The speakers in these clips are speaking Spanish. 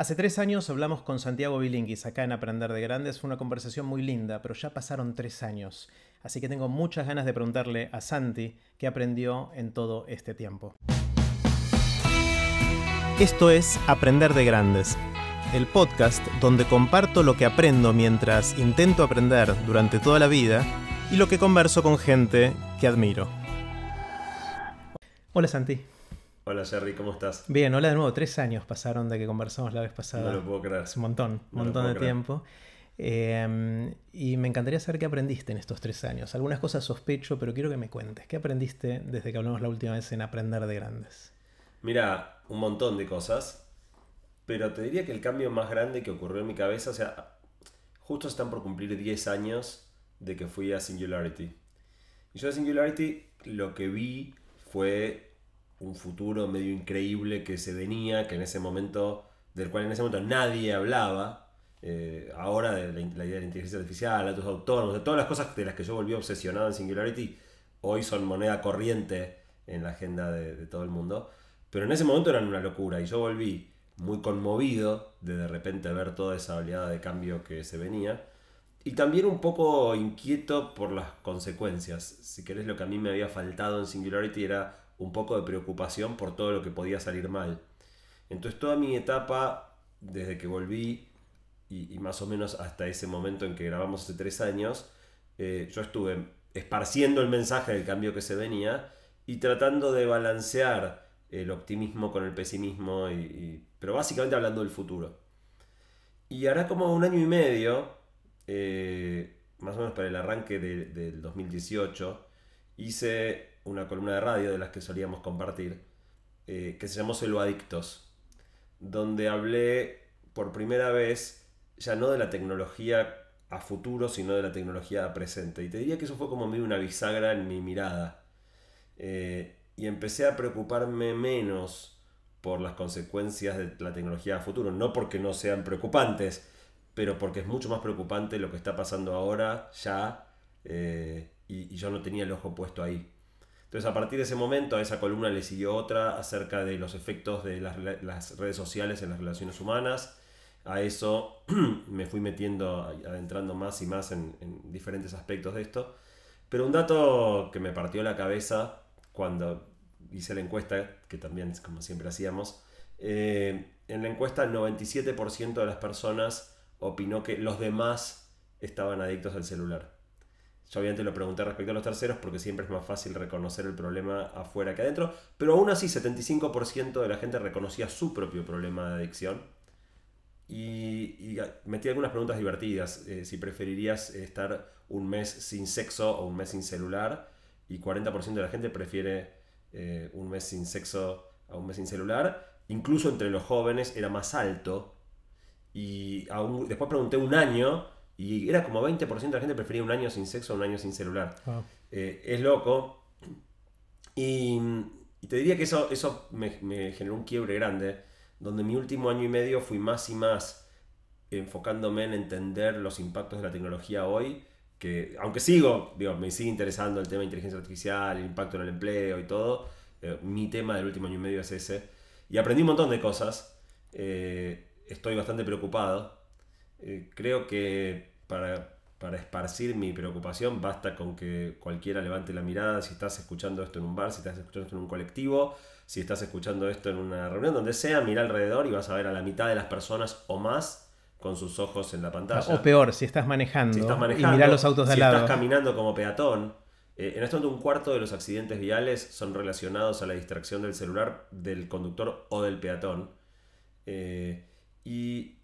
Hace tres años hablamos con Santiago Bilinguis acá en Aprender de Grandes. Fue una conversación muy linda, pero ya pasaron tres años. Así que tengo muchas ganas de preguntarle a Santi qué aprendió en todo este tiempo. Esto es Aprender de Grandes, el podcast donde comparto lo que aprendo mientras intento aprender durante toda la vida y lo que converso con gente que admiro. Hola Santi. Hola Jerry, ¿cómo estás? Bien, hola de nuevo. Tres años pasaron de que conversamos la vez pasada. No lo puedo creer. un montón, un montón de tiempo. Eh, y me encantaría saber qué aprendiste en estos tres años. Algunas cosas sospecho, pero quiero que me cuentes. ¿Qué aprendiste desde que hablamos la última vez en Aprender de Grandes? Mira, un montón de cosas, pero te diría que el cambio más grande que ocurrió en mi cabeza, o sea, justo están por cumplir 10 años de que fui a Singularity. Y yo de Singularity lo que vi fue un futuro medio increíble que se venía, que en ese momento, del cual en ese momento nadie hablaba. Eh, ahora de la, idea de la inteligencia artificial, datos autónomos, de todas las cosas de las que yo volví obsesionado en Singularity, hoy son moneda corriente en la agenda de, de todo el mundo. Pero en ese momento eran una locura y yo volví muy conmovido de de repente ver toda esa oleada de cambio que se venía. Y también un poco inquieto por las consecuencias. Si querés, lo que a mí me había faltado en Singularity era un poco de preocupación por todo lo que podía salir mal. Entonces toda mi etapa, desde que volví y, más o menos hasta ese momento en que grabamos hace tres años, eh, yo estuve esparciendo el mensaje del cambio que se venía y tratando de balancear el optimismo con el pesimismo, y, pero básicamente hablando del futuro. Y ahora como un año y medio, eh, más o menos para el arranque de, del 2018, hice una columna de radio de las que solíamos compartir, eh, que se llamó Celoadictos Adictos, donde hablé por primera vez ya no de la tecnología a futuro, sino de la tecnología a presente. Y te diría que eso fue como una bisagra en mi mirada. Eh, y empecé a preocuparme menos por las consecuencias de la tecnología a futuro, no porque no sean preocupantes, pero porque es mucho más preocupante lo que está pasando ahora, ya, eh, y yo no tenía el ojo puesto ahí. Entonces a partir de ese momento a esa columna le siguió otra acerca de los efectos de las, redes sociales en las relaciones humanas. A eso me fui metiendo, adentrando más y más en, diferentes aspectos de esto. Pero un dato que me partió la cabeza cuando hice la encuesta, que también como siempre hacíamos, eh, en la encuesta el 97% de las personas opinó que los demás estaban adictos al celular. Yo obviamente lo pregunté respecto a los terceros porque siempre es más fácil reconocer el problema afuera que adentro, pero aún así 75% de la gente reconocía su propio problema de adicción. Y, metí algunas preguntas divertidas, eh, si preferirías estar un mes sin sexo o un mes sin celular, y 40% de la gente prefiere eh, un mes sin sexo a un mes sin celular, incluso entre los jóvenes era más alto, y después pregunté un año y era como 20% de la gente prefería un año sin sexo a un año sin celular. Eh, es loco. Y, te diría que eso, eso me, generó un quiebre grande, donde mi último año y medio fui más y más enfocándome en entender los impactos de la tecnología hoy, que aunque sigo, digo, me sigue interesando el tema de inteligencia artificial, el impacto en el empleo y todo, eh, mi tema del último año y medio es ese. Y aprendí un montón de cosas. Eh, estoy bastante preocupado eh, creo que para, esparcir mi preocupación basta con que cualquiera levante la mirada si estás escuchando esto en un bar, si estás escuchando esto en un colectivo, si estás escuchando esto en una reunión, donde sea, mira alrededor y vas a ver a la mitad de las personas o más con sus ojos en la pantalla. O peor, si estás manejando, si estás y los autos de si estás caminando como peatón. Eh, en esto momento un cuarto de los accidentes viales son relacionados a la distracción del celular del conductor o del peatón. Eh, y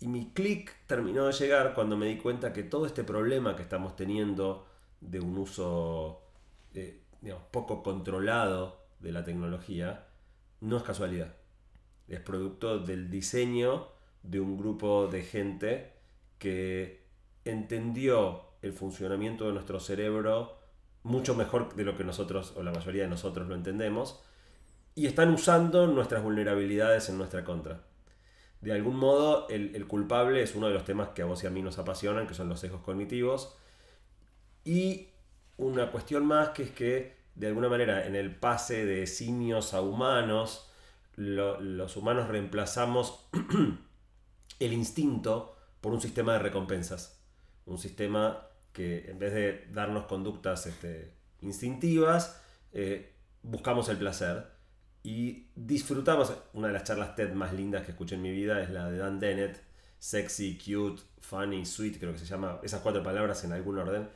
y mi clic terminó de llegar cuando me di cuenta que todo este problema que estamos teniendo de un uso eh, poco controlado de la tecnología no es casualidad. Es producto del diseño de un grupo de gente que entendió el funcionamiento de nuestro cerebro mucho mejor de lo que nosotros o la mayoría de nosotros lo entendemos y están usando nuestras vulnerabilidades en nuestra contra. De algún modo, el, culpable es uno de los temas que a vos y a mí nos apasionan, que son los sesgos cognitivos. Y una cuestión más que es que, de alguna manera, en el pase de simios a humanos, los humanos reemplazamos el instinto por un sistema de recompensas. Un sistema que, en vez de darnos conductas este, instintivas, eh, buscamos el placer. Y disfrutamos, una de las charlas TED más lindas que escuché en mi vida es la de Dan Dennett, sexy, cute, funny, sweet, creo que se llama, esas cuatro palabras en algún orden,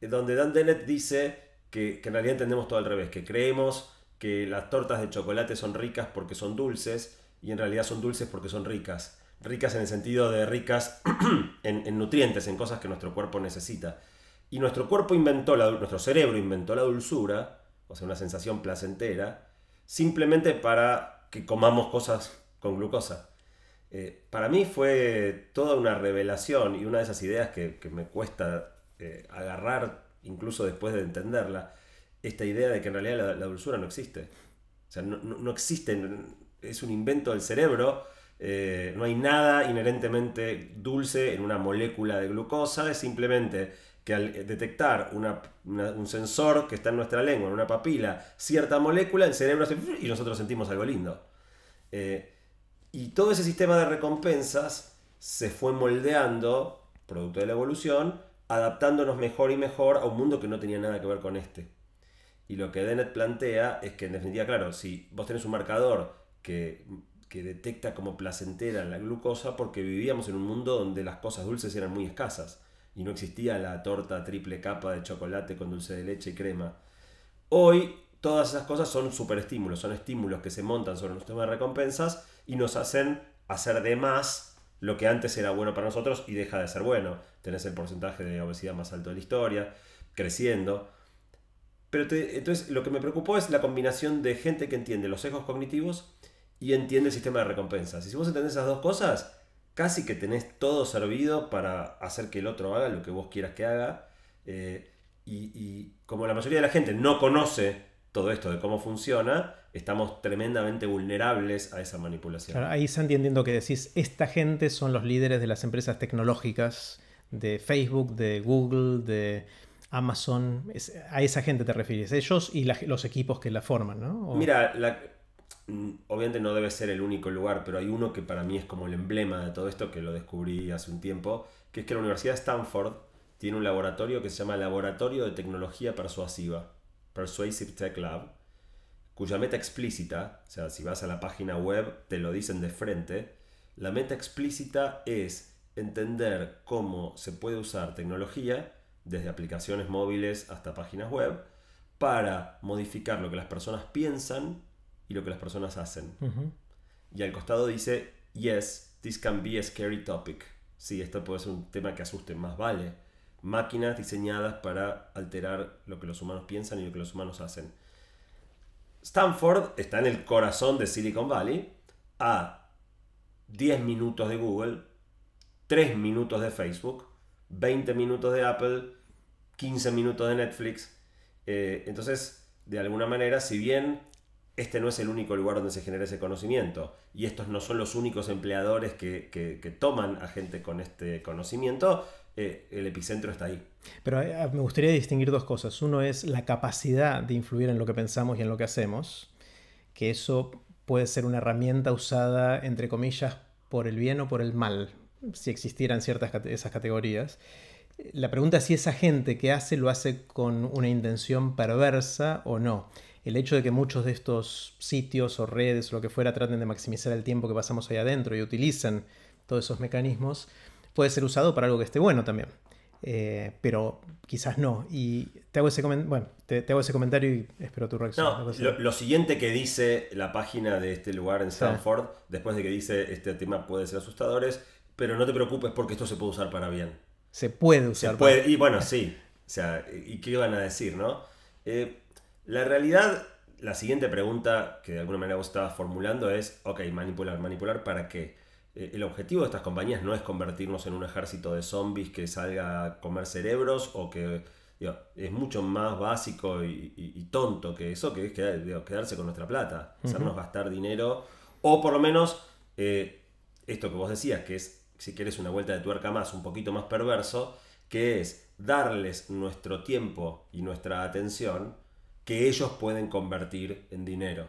eh, donde Dan Dennett dice que, que en realidad entendemos todo al revés, que creemos que las tortas de chocolate son ricas porque son dulces y en realidad son dulces porque son ricas. Ricas en el sentido de ricas en, nutrientes, en cosas que nuestro cuerpo necesita. Y nuestro cuerpo inventó, nuestro cerebro inventó la dulzura, o sea, una sensación placentera, simplemente para que comamos cosas con glucosa. Eh, para mí fue toda una revelación y una de esas ideas que, me cuesta eh, agarrar, incluso después de entenderla, esta idea de que en realidad la, dulzura no existe. O sea, no, existe, es un invento del cerebro. Eh, no hay nada inherentemente dulce en una molécula de glucosa, es simplemente que al detectar un sensor que está en nuestra lengua, en una papila, cierta molécula, el cerebro hace y nosotros sentimos algo lindo. Eh, y todo ese sistema de recompensas se fue moldeando, producto de la evolución, adaptándonos mejor y mejor a un mundo que no tenía nada que ver con este. Y lo que Dennett plantea es que, en definitiva, claro, si vos tenés un marcador que detecta como placentera la glucosa, porque vivíamos en un mundo donde las cosas dulces eran muy escasas y no existía la torta triple capa de chocolate con dulce de leche y crema. Hoy todas esas cosas son superestímulos, son estímulos que se montan sobre un sistema de recompensas y nos hacen hacer de más lo que antes era bueno para nosotros y deja de ser bueno. Tenés el porcentaje de obesidad más alto de la historia, creciendo. Pero entonces lo que me preocupó es la combinación de gente que entiende los sesgos cognitivos y entiende el sistema de recompensas. Y si vos entendés esas dos cosas, casi que tenés todo servido para hacer que el otro haga lo que vos quieras que haga. Eh, y, como la mayoría de la gente no conoce todo esto de cómo funciona, estamos tremendamente vulnerables a esa manipulación. ahí entiende entiendo que decís, esta gente son los líderes de las empresas tecnológicas, de Facebook, de Google, de... Amazon, a esa gente te refieres, ellos y los equipos que la forman, ¿no? Mira, la, Mm, obviamente no debe ser el único lugar, pero hay uno que para mí es como el emblema de todo esto, que lo descubrí hace un tiempo, que es que la Universidad de Stanford tiene un laboratorio que se llama Laboratorio de Tecnología Persuasiva, Persuasive Tech Lab, cuya meta explícita, o sea, si vas a la página web te lo dicen de frente, la meta explícita es entender cómo se puede usar tecnología, desde aplicaciones móviles hasta páginas web, para modificar lo que las personas piensan y lo que las personas hacen. Y al costado dice, yes, this can be a scary topic. Sí, esto puede ser un tema que asuste, más vale. Máquinas diseñadas para alterar lo que los humanos piensan y lo que los humanos hacen. Stanford está en el corazón de Silicon Valley, a 10 minutos de Google, 3 minutos de Facebook, 20 minutos de Apple, 15 minutos de Netflix. Eh, entonces, de alguna manera, si bien este no es el único lugar donde se genera ese conocimiento y estos no son los únicos empleadores que, toman a gente con este conocimiento, eh, el epicentro está ahí. Pero eh, ah, me gustaría distinguir dos cosas. Uno es la capacidad de influir en lo que pensamos y en lo que hacemos, que eso puede ser una herramienta usada, entre comillas, por el bien o por el mal, si existieran ciertas esas categorías. La pregunta es si esa gente que hace lo hace con una intención perversa o no el hecho de que muchos de estos sitios o redes o lo que fuera traten de maximizar el tiempo que pasamos ahí adentro y utilicen todos esos mecanismos, puede ser usado para algo que esté bueno también. Eh, pero quizás no. Y te hago ese, te, hago ese comentario y espero tu reacción. No, lo, siguiente que dice la página de este lugar en Stanford, después de que dice este tema puede ser asustador, pero no te preocupes porque esto se puede usar para bien. Se puede usar. para puede, Y bueno, sí. O sea, ¿y qué iban a decir, no? Eh, la realidad, la siguiente pregunta que de alguna manera vos estabas formulando es, ok, manipular, manipular para qué? Eh, el objetivo de estas compañías no es convertirnos en un ejército de zombies que salga a comer cerebros o que es mucho más básico y, tonto que eso, que es quedarse con nuestra plata, hacernos gastar dinero o por lo menos eh, esto que vos decías, que es, si quieres una vuelta de tuerca más, un poquito más perverso, que es darles nuestro tiempo y nuestra atención que ellos pueden convertir en dinero.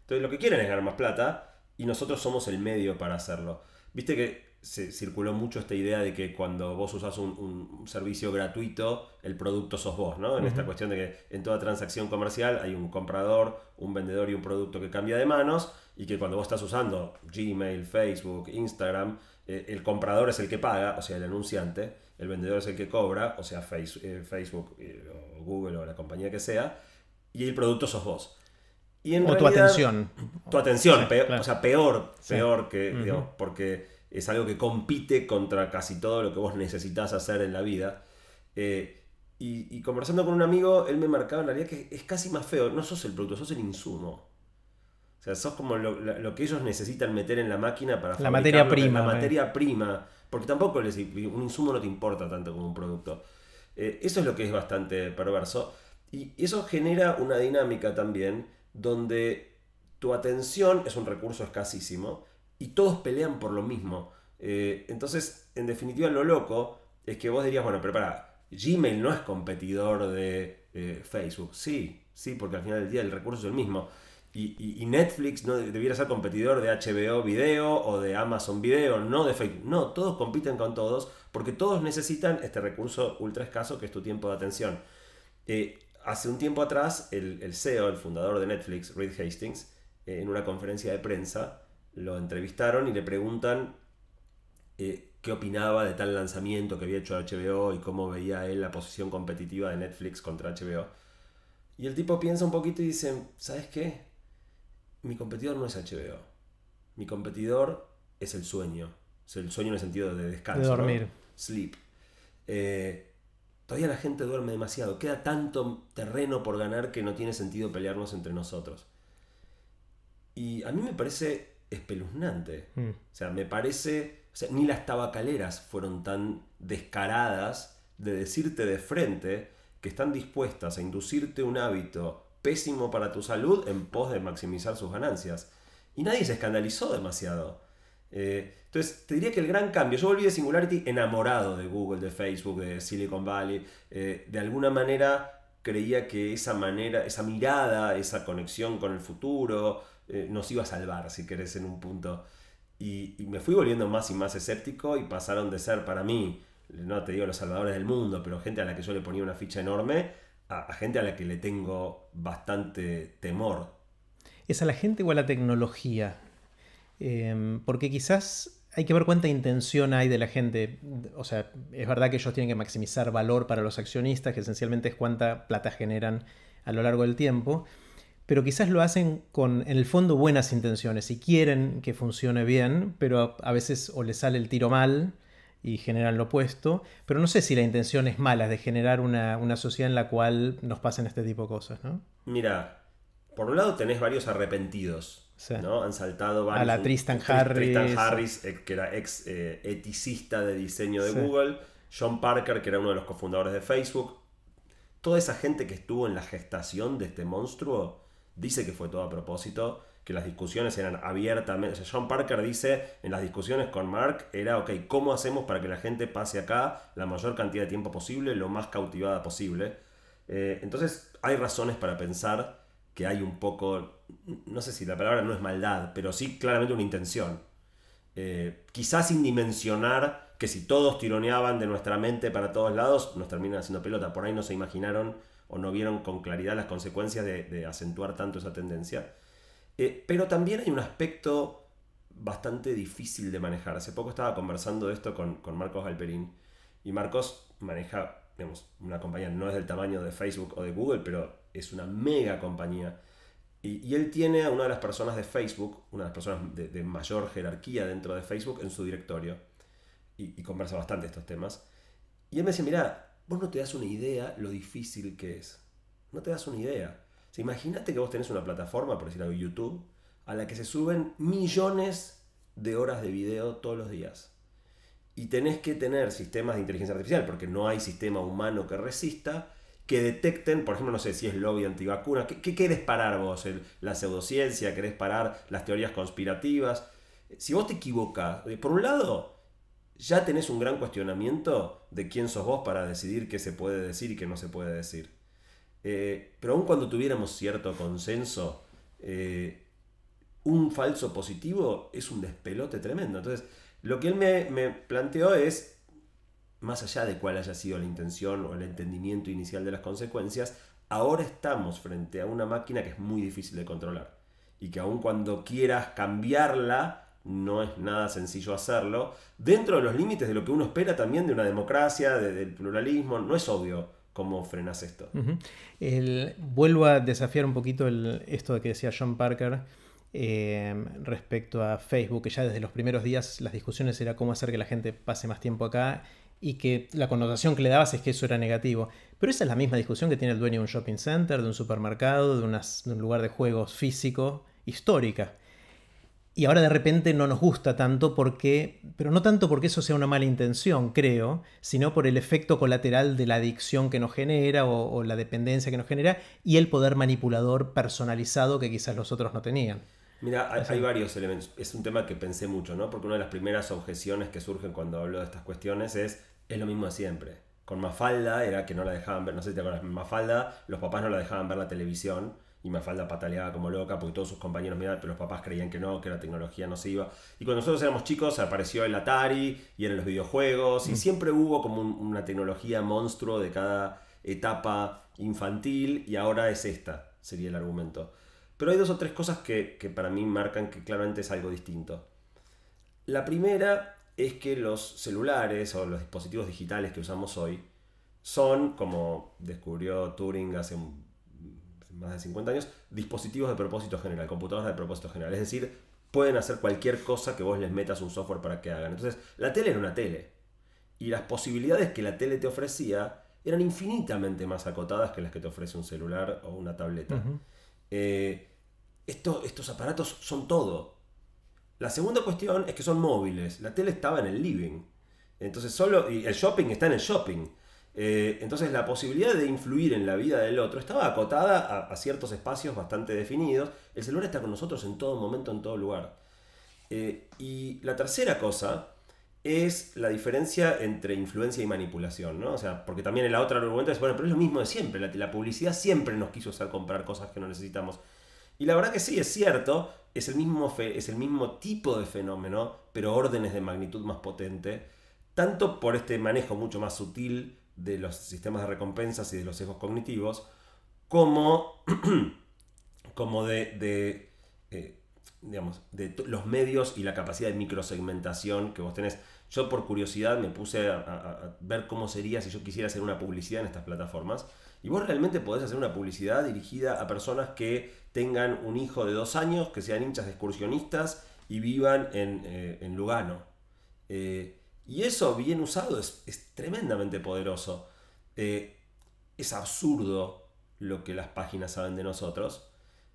Entonces lo que quieren es ganar más plata y nosotros somos el medio para hacerlo. Viste que se circuló mucho esta idea de que cuando vos usas un, servicio gratuito, el producto sos vos, ¿no? En esta cuestión de que en toda transacción comercial hay un comprador, un vendedor y un producto que cambia de manos y que cuando vos estás usando Gmail, Facebook, Instagram, eh, el comprador es el que paga, o sea, el anunciante, el vendedor es el que cobra, o sea, eh, Facebook eh, o Google o la compañía que sea, y el producto sos vos. Y en o tu atención. Tu atención, o sea, peor, peor que, porque es algo que compite contra casi todo lo que vos necesitas hacer en la vida. Eh, y, conversando con un amigo, él me marcaba en realidad que es casi más feo. No sos el producto, sos el insumo. O sea, sos como lo, que ellos necesitan meter en la máquina para... La materia prima. La materia eh. prima. Porque tampoco un insumo no te importa tanto como un producto. Eh, eso es lo que es bastante perverso. Y eso genera una dinámica también donde tu atención es un recurso escasísimo y todos pelean por lo mismo. Eh, entonces, en definitiva, lo loco es que vos dirías, bueno, pero para, Gmail no es competidor de eh, Facebook. Sí, sí, porque al final del día el recurso es el mismo. Y, Netflix no debiera ser competidor de HBO Video o de Amazon Video, no de Facebook. No, todos compiten con todos porque todos necesitan este recurso ultra escaso que es tu tiempo de atención. Eh, hace un tiempo atrás, el, CEO, el fundador de Netflix, Reed Hastings, eh, en una conferencia de prensa, lo entrevistaron y le preguntan eh, qué opinaba de tal lanzamiento que había hecho HBO y cómo veía él la posición competitiva de Netflix contra HBO. Y el tipo piensa un poquito y dice, ¿sabes qué? Mi competidor no es HBO. Mi competidor es el sueño. Es el sueño en el sentido de descanso. De dormir. Sleep. Eh, Todavía la gente duerme demasiado. Queda tanto terreno por ganar que no tiene sentido pelearnos entre nosotros. Y a mí me parece espeluznante. Mm. O sea, me parece... O sea, ni las tabacaleras fueron tan descaradas de decirte de frente que están dispuestas a inducirte un hábito pésimo para tu salud en pos de maximizar sus ganancias. Y nadie se escandalizó demasiado. Eh, entonces, te diría que el gran cambio, yo volví de Singularity enamorado de Google, de Facebook, de Silicon Valley, eh, de alguna manera creía que esa manera, esa mirada, esa conexión con el futuro eh, nos iba a salvar, si querés, en un punto. Y, me fui volviendo más y más escéptico y pasaron de ser para mí, no te digo los salvadores del mundo, pero gente a la que yo le ponía una ficha enorme, a, a gente a la que le tengo bastante temor. ¿Es a la gente o a la tecnología? Em, porque quizás hay que ver cuánta intención hay de la gente. O sea, es verdad que ellos tienen que maximizar valor para los accionistas, que esencialmente es cuánta plata generan a lo largo del tiempo. Pero quizás lo hacen con, en el fondo, buenas intenciones y quieren que funcione bien, pero a, veces o les sale el tiro mal y generan lo opuesto. Pero no sé si la intención es mala, de generar una, una sociedad en la cual nos pasen este tipo de cosas, ¿no? Mira, por un lado tenés varios arrepentidos ¿no? Han saltado A la Tristan Harris. Tristan Harris, eh, que era ex eh, eticista de diseño de Google. John Parker, que era uno de los cofundadores de Facebook. Toda esa gente que estuvo en la gestación de este monstruo dice que fue todo a propósito, que las discusiones eran abiertamente. John Parker dice en las discusiones con Mark era, ok, ¿cómo hacemos para que la gente pase acá la mayor cantidad de tiempo posible, lo más cautivada posible? Eh, entonces hay razones para pensar que hay un poco, no sé si la palabra no es maldad, pero sí claramente una intención. Eh, quizás sin dimensionar que si todos tironeaban de nuestra mente para todos lados, nos terminan haciendo pelota. Por ahí no se imaginaron o no vieron con claridad las consecuencias de, acentuar tanto esa tendencia. Eh, pero también hay un aspecto bastante difícil de manejar. Hace poco estaba conversando esto con, con Marcos Alperín y Marcos maneja, digamos, una compañía no es del tamaño de Facebook o de Google, pero es una mega compañía. Y, él tiene a una de las personas de Facebook, una de las personas de, mayor jerarquía dentro de Facebook, en su directorio. Y, conversa bastante estos temas. Y él me dice, mira, vos no te das una idea lo difícil que es. No te das una idea. Imagínate que vos tenés una plataforma, por decir algo, YouTube, a la que se suben millones de horas de video todos los días. Y tenés que tener sistemas de inteligencia artificial, porque no hay sistema humano que resista, que detecten, por ejemplo, no sé si es lobby antivacuna, ¿qué, querés parar vos? ¿La pseudociencia? ¿Querés parar las teorías conspirativas? Si vos te equivocas, eh, por un lado, ya tenés un gran cuestionamiento de quién sos vos para decidir qué se puede decir y qué no se puede decir. Eh, pero aun cuando tuviéramos cierto consenso, eh, un falso positivo es un despelote tremendo. Entonces, lo que él me planteó es más allá de cuál haya sido la intención o el entendimiento inicial de las consecuencias, ahora estamos frente a una máquina que es muy difícil de controlar y que aun cuando quieras cambiarla, no es nada sencillo hacerlo, dentro de los límites de lo que uno espera también de una democracia, del pluralismo, no es obvio cómo frenas esto. vuelvo a desafiar un poquito esto de que decía John Parker. Eh, respecto a Facebook, que ya desde los primeros días las discusiones era cómo hacer que la gente pase más tiempo acá y que la connotación que le dabas es que eso era negativo. Pero esa es la misma discusión que tiene el dueño de un shopping center, de un supermercado, de, un lugar de juegos físico, histórica. Y ahora de repente no nos gusta tanto porque, pero no tanto porque eso sea una mala intención, creo, sino por el efecto colateral de la adicción que nos genera o, la dependencia que nos genera y el poder manipulador personalizado que quizás los otros no tenían. Mira, hay, hay, varios elementos. Es un tema que pensé mucho, ¿no? Porque una de las primeras objeciones que surgen cuando hablo de estas cuestiones es es lo mismo de siempre. Con Mafalda era que no la dejaban ver, no sé si te acuerdas, Mafalda, los papás no la dejaban ver la televisión y Mafalda pataleaba como loca porque todos sus compañeros miraban, pero los papás creían que no, que la tecnología no se iba. Y cuando nosotros éramos chicos apareció el Atari y eran los videojuegos y mm. siempre hubo como una tecnología monstruo de cada etapa infantil y ahora es esta, sería el argumento. Pero hay dos o tres cosas que, que para mí marcan que claramente es algo distinto. La primera es que los celulares o los dispositivos digitales que usamos hoy son, como descubrió Turing hace más de 50 años, dispositivos de propósito general, computadoras de propósito general. Es decir, pueden hacer cualquier cosa que vos les metas un software para que hagan. Entonces, la tele era una tele. Y las posibilidades que la tele te ofrecía eran infinitamente más acotadas que las que te ofrece un celular o una tableta. Eh, estos aparatos son todo. La segunda cuestión es que son móviles. La tele estaba en el living. Entonces solo. Y el shopping está en el shopping. Eh, entonces la posibilidad de influir en la vida del otro estaba acotada a, ciertos espacios bastante definidos. El celular está con nosotros en todo momento, en todo lugar. Eh, y la tercera cosa es la diferencia entre influencia y manipulación, ¿no? O sea, porque también en la otra argumento es, bueno, pero es lo mismo de siempre, la, la publicidad siempre nos quiso hacer comprar cosas que no necesitamos. Y la verdad que sí, es cierto, es el, mismo es el mismo tipo de fenómeno, pero órdenes de magnitud más potente, tanto por este manejo mucho más sutil de los sistemas de recompensas y de los sesgos cognitivos, como, como de, de eh, los medios y la capacidad de microsegmentación que vos tenés. Yo por curiosidad me puse a ver cómo sería si yo quisiera hacer una publicidad en estas plataformas. Y vos realmente podés hacer una publicidad dirigida a personas que tengan un hijo de dos años, que sean hinchas de excursionistas y vivan en, eh, en Lugano. Eh, y eso bien usado es, tremendamente poderoso. Eh, es absurdo lo que las páginas saben de nosotros,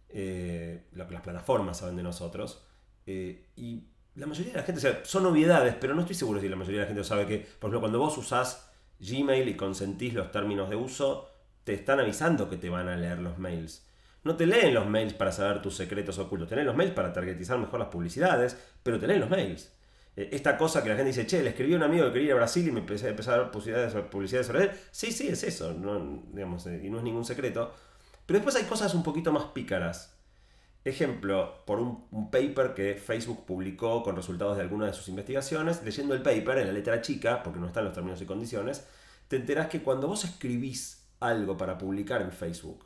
lo que las plataformas saben de nosotros. y la mayoría de la gente, o sea, son novedades, pero no estoy seguro si la mayoría de la gente sabe que, por ejemplo, cuando vos usás Gmail y consentís los términos de uso, te están avisando que te van a leer los mails. No te leen los mails para saber tus secretos ocultos, te leen los mails para targetizar mejor las publicidades, pero te leen los mails. Eh, esta cosa que la gente dice, che, le escribí a un amigo que quería ir a Brasil y me empezó a dar publicidades, sobre él. Sí, sí, es eso, eh, y no es ningún secreto. Pero después hay cosas un poquito más pícaras. Ejemplo, por un, un, paper que Facebook publicó con resultados de alguna de sus investigaciones, leyendo el paper en la letra chica, porque no están los términos y condiciones, te enterás que cuando vos escribís algo para publicar en Facebook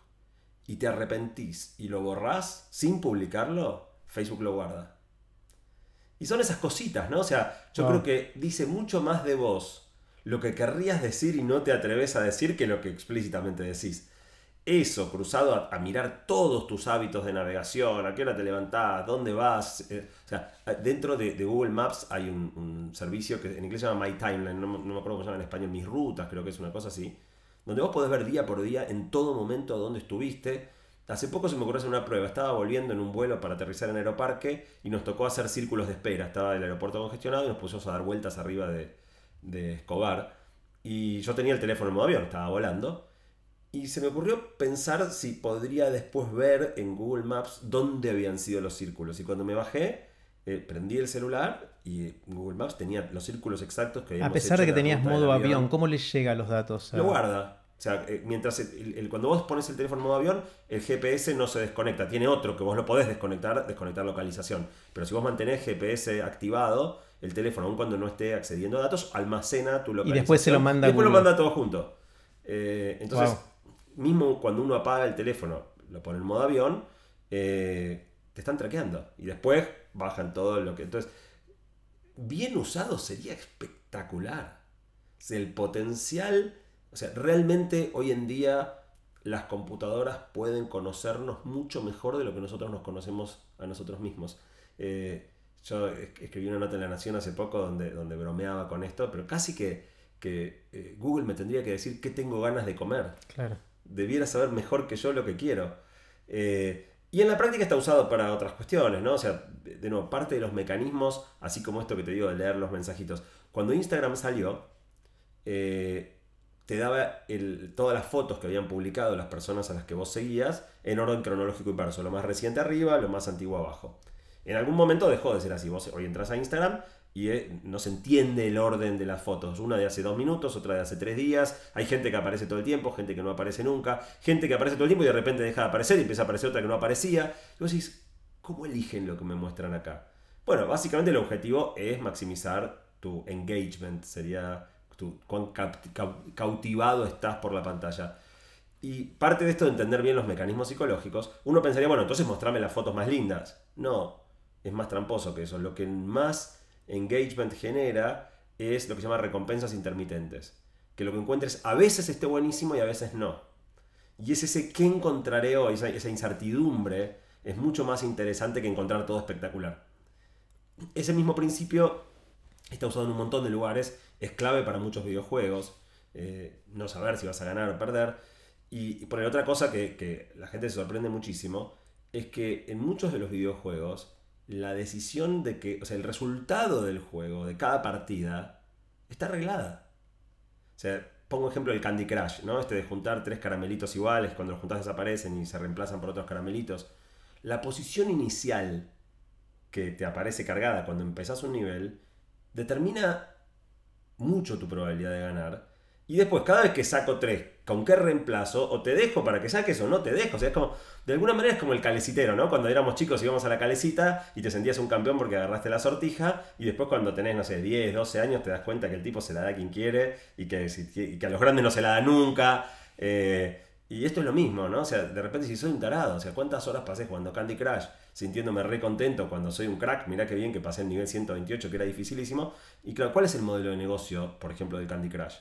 y te arrepentís y lo borrás sin publicarlo, Facebook lo guarda. Y son esas cositas, ¿no? O sea, yo creo ah. que dice mucho más de vos lo que querrías decir y no te atreves a decir que lo que explícitamente decís. Eso, cruzado a, mirar todos tus hábitos de navegación, a qué hora te levantás, dónde vas. Eh, o sea, dentro de, Google Maps hay un, servicio que en inglés se llama My Timeline, no, me acuerdo cómo se llama en español, Mis Rutas, creo que es una cosa así donde vos podés ver día por día en todo momento dónde estuviste. Hace poco se me ocurrió hacer una prueba, estaba volviendo en un vuelo para aterrizar en Aeroparque y nos tocó hacer círculos de espera, estaba el aeropuerto congestionado y nos pusimos a dar vueltas arriba de, de Escobar. Y yo tenía el teléfono en modo avión, estaba volando. Y se me ocurrió pensar si podría después ver en Google Maps dónde habían sido los círculos. Y cuando me bajé, eh, prendí el celular y Google Maps tenía los círculos exactos que A pesar de que tenías modo avión, ¿cómo le llega los datos? Lo guarda. O sea, eh, mientras cuando vos pones el teléfono en modo avión, el GPS no se desconecta. Tiene otro que vos lo podés desconectar, desconectar localización. Pero si vos mantenés GPS activado, el teléfono, aun cuando no esté accediendo a datos, almacena tu localización. Y después se lo manda. después lo manda todo junto. Eh, entonces, mismo cuando uno apaga el teléfono, lo pone en modo avión, eh, te están traqueando. Y después bajan todo lo que. Entonces, bien usado sería espectacular. El potencial. O sea, realmente hoy en día las computadoras pueden conocernos mucho mejor de lo que nosotros nos conocemos a nosotros mismos. Eh, yo escribí una nota en La Nación hace poco donde, donde bromeaba con esto, pero casi que, que eh, Google me tendría que decir qué tengo ganas de comer. Claro. Debiera saber mejor que yo lo que quiero. Eh, y en la práctica está usado para otras cuestiones, ¿no? O sea, de nuevo, parte de los mecanismos, así como esto que te digo de leer los mensajitos. Cuando Instagram salió, eh, te daba todas las fotos que habían publicado las personas a las que vos seguías en orden cronológico inverso, lo más reciente arriba, lo más antiguo abajo. En algún momento dejó de ser así. Vos hoy entras a Instagram y eh, no se entiende el orden de las fotos. Una de hace dos minutos, otra de hace tres días. Hay gente que aparece todo el tiempo, gente que no aparece nunca, gente que aparece todo el tiempo y de repente deja de aparecer y empieza a aparecer otra que no aparecía. Y vos decís, ¿cómo eligen lo que me muestran acá? Bueno, básicamente el objetivo es maximizar tu engagement, sería tu, cuán cautivado estás por la pantalla. Y parte de esto de entender bien los mecanismos psicológicos, uno pensaría, bueno, entonces mostrame las fotos más lindas. No, es más tramposo que eso. Lo que más engagement genera es lo que se llama recompensas intermitentes. Que lo que encuentres a veces esté buenísimo y a veces no. Y es ese qué encontraré hoy, esa, incertidumbre, es mucho más interesante que encontrar todo espectacular. Ese mismo principio está usado en un montón de lugares, es clave para muchos videojuegos, eh, no saber si vas a ganar o perder. Y, por otra cosa que la gente se sorprende muchísimo, es que en muchos de los videojuegos la decisión de que, o sea, el resultado del juego, de cada partida, está arreglada. O sea, pongo ejemplo el Candy Crush, ¿no? Este de juntar tres caramelitos iguales, cuando los juntas desaparecen y se reemplazan por otros caramelitos. La posición inicial que te aparece cargada cuando empezás un nivel determina mucho tu probabilidad de ganar. Y después, cada vez que saco tres ¿Con qué reemplazo? ¿O te dejo para que saques o no te dejo? O sea, es como, de alguna manera es como el calecitero, ¿no? Cuando éramos chicos íbamos a la calecita y te sentías un campeón porque agarraste la sortija y después cuando tenés, no sé, 10, 12 años te das cuenta que el tipo se la da a quien quiere y que, a los grandes no se la da nunca. Eh, y esto es lo mismo, ¿no? O sea, de repente si soy un tarado, o sea, ¿cuántas horas pasé cuando Candy Crush sintiéndome re contento cuando soy un crack? Mirá qué bien que pasé el nivel 128, que era dificilísimo. Y claro, ¿cuál es el modelo de negocio, por ejemplo, del Candy Crush?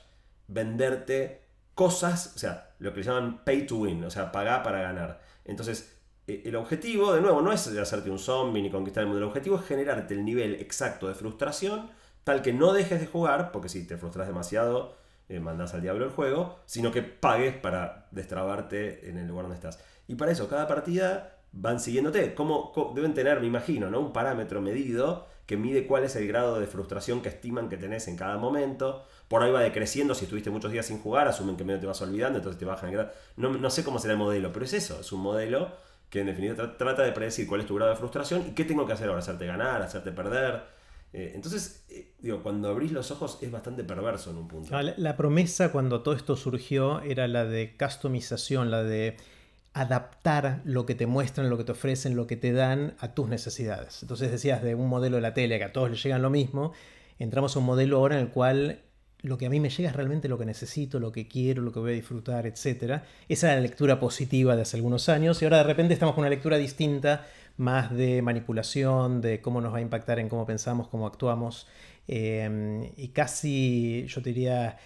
Venderte cosas, o sea, lo que le llaman pay to win, o sea, pagar para ganar. Entonces, e, el objetivo, de nuevo, no es hacerte un zombie ni conquistar el mundo, el objetivo es generarte el nivel exacto de frustración, tal que no dejes de jugar, porque si te frustras demasiado, eh, mandas al diablo el juego, sino que pagues para destrabarte en el lugar donde estás. Y para eso, cada partida van siguiéndote. Como, deben tener, me imagino, ¿no? un parámetro medido que mide cuál es el grado de frustración que estiman que tenés en cada momento por ahí va decreciendo, si estuviste muchos días sin jugar, asumen que medio te vas olvidando, entonces te bajan no, no, sé cómo será el modelo, pero es eso, es un modelo que en definitiva trata de predecir cuál es tu grado de frustración y qué tengo que hacer ahora, hacerte ganar, hacerte perder. Eh, entonces, eh, digo, cuando abrís los ojos es bastante perverso en un punto. Ah, la, promesa cuando todo esto surgió era la de customización, la de adaptar lo que te muestran, lo que te ofrecen, lo que te dan a tus necesidades. Entonces decías de un modelo de la tele que a todos les llegan lo mismo, entramos a un modelo ahora en el cual lo que a mí me llega es realmente lo que necesito, lo que quiero, lo que voy a disfrutar, etc. Esa era la lectura positiva de hace algunos años y ahora de repente estamos con una lectura distinta, más de manipulación, de cómo nos va a impactar en cómo pensamos, cómo actuamos. Em, y casi, yo diría,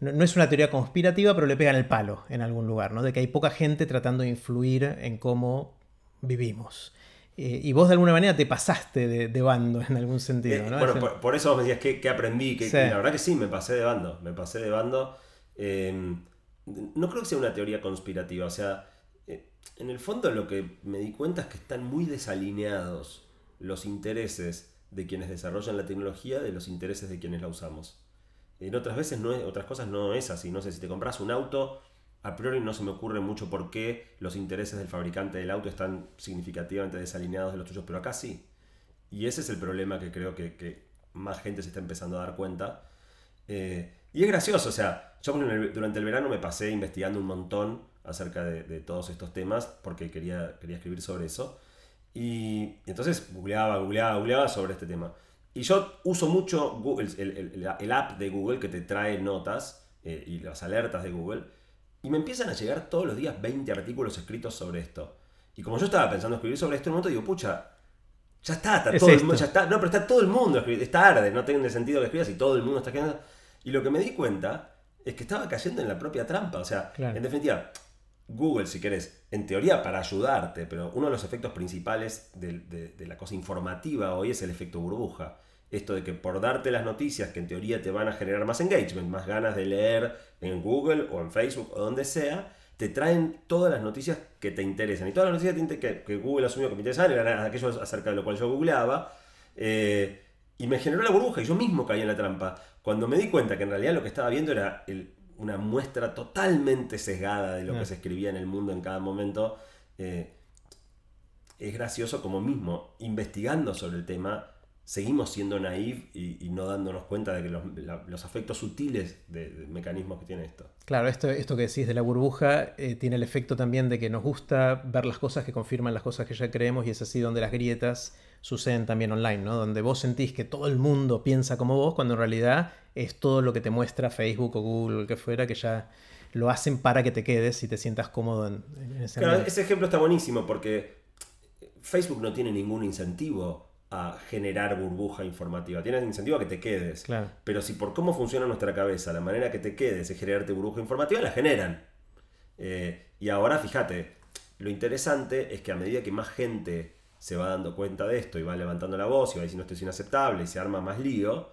no, no, es una teoría conspirativa, pero le pegan el palo en algún lugar, ¿no? De que hay poca gente tratando de influir en cómo vivimos. Eh, y vos de alguna manera te pasaste de, bando en algún sentido, eh, ¿no? Bueno, por, eso me decías que, aprendí, que, la verdad que sí, me pasé de bando, me pasé de bando. Em, no creo que sea una teoría conspirativa, o sea, eh, en el fondo lo que me di cuenta es que están muy desalineados los intereses de quienes desarrollan la tecnología de los intereses de quienes la usamos. En otras veces no es, otras cosas no es así, no sé, si te compras un auto a priori no se me ocurre mucho por qué los intereses del fabricante del auto están significativamente desalineados de los tuyos, pero acá sí. Y ese es el problema que creo que, más gente se está empezando a dar cuenta. Eh, y es gracioso, o sea, yo durante el verano me pasé investigando un montón acerca de, todos estos temas porque quería, quería escribir sobre eso. Y entonces googleaba, googleaba, googleaba sobre este tema. Y yo uso mucho el, app de Google que te trae notas eh, y las alertas de Google. Y me empiezan a llegar todos los días 20 artículos escritos sobre esto. Y como yo estaba pensando escribir sobre esto, en un momento digo, pucha, ya está, está todo el mundo, está. No, pero está todo el mundo escribiendo, está tarde, no tiene sentido que escribas y todo el mundo está escribiendo. Y lo que me di cuenta es que estaba cayendo en la propia trampa. O sea, en definitiva, Google, si querés, en teoría para ayudarte, pero uno de los efectos principales de la cosa informativa hoy es el efecto burbuja esto de que por darte las noticias que en teoría te van a generar más engagement, más ganas de leer en Google o en Facebook o donde sea, te traen todas las noticias que te interesan. Y todas las noticias que, Google asumió que me interesaban eran aquellos acerca de lo cual yo googleaba. Eh, y me generó la burbuja y yo mismo caí en la trampa. Cuando me di cuenta que en realidad lo que estaba viendo era una muestra totalmente sesgada de lo que se escribía en el mundo en cada momento, eh, es gracioso como mismo, investigando sobre el tema, seguimos siendo naive y, no dándonos cuenta de que los, efectos sutiles de, mecanismos que tiene esto. Claro, esto, esto que decís de la burbuja eh, tiene el efecto también de que nos gusta ver las cosas que confirman las cosas que ya creemos y es así donde las grietas suceden también online, ¿no? Donde vos sentís que todo el mundo piensa como vos cuando en realidad es todo lo que te muestra Facebook o Google o lo que fuera que ya lo hacen para que te quedes y te sientas cómodo en, ese Claro, ese ejemplo está buenísimo porque Facebook no tiene ningún incentivo a generar burbuja informativa. Tienes incentivo a que te quedes. Pero si por cómo funciona nuestra cabeza, la manera que te quedes es generarte burbuja informativa, la generan. Eh, y ahora fíjate, lo interesante es que a medida que más gente se va dando cuenta de esto y va levantando la voz y va diciendo esto es inaceptable y se arma más lío,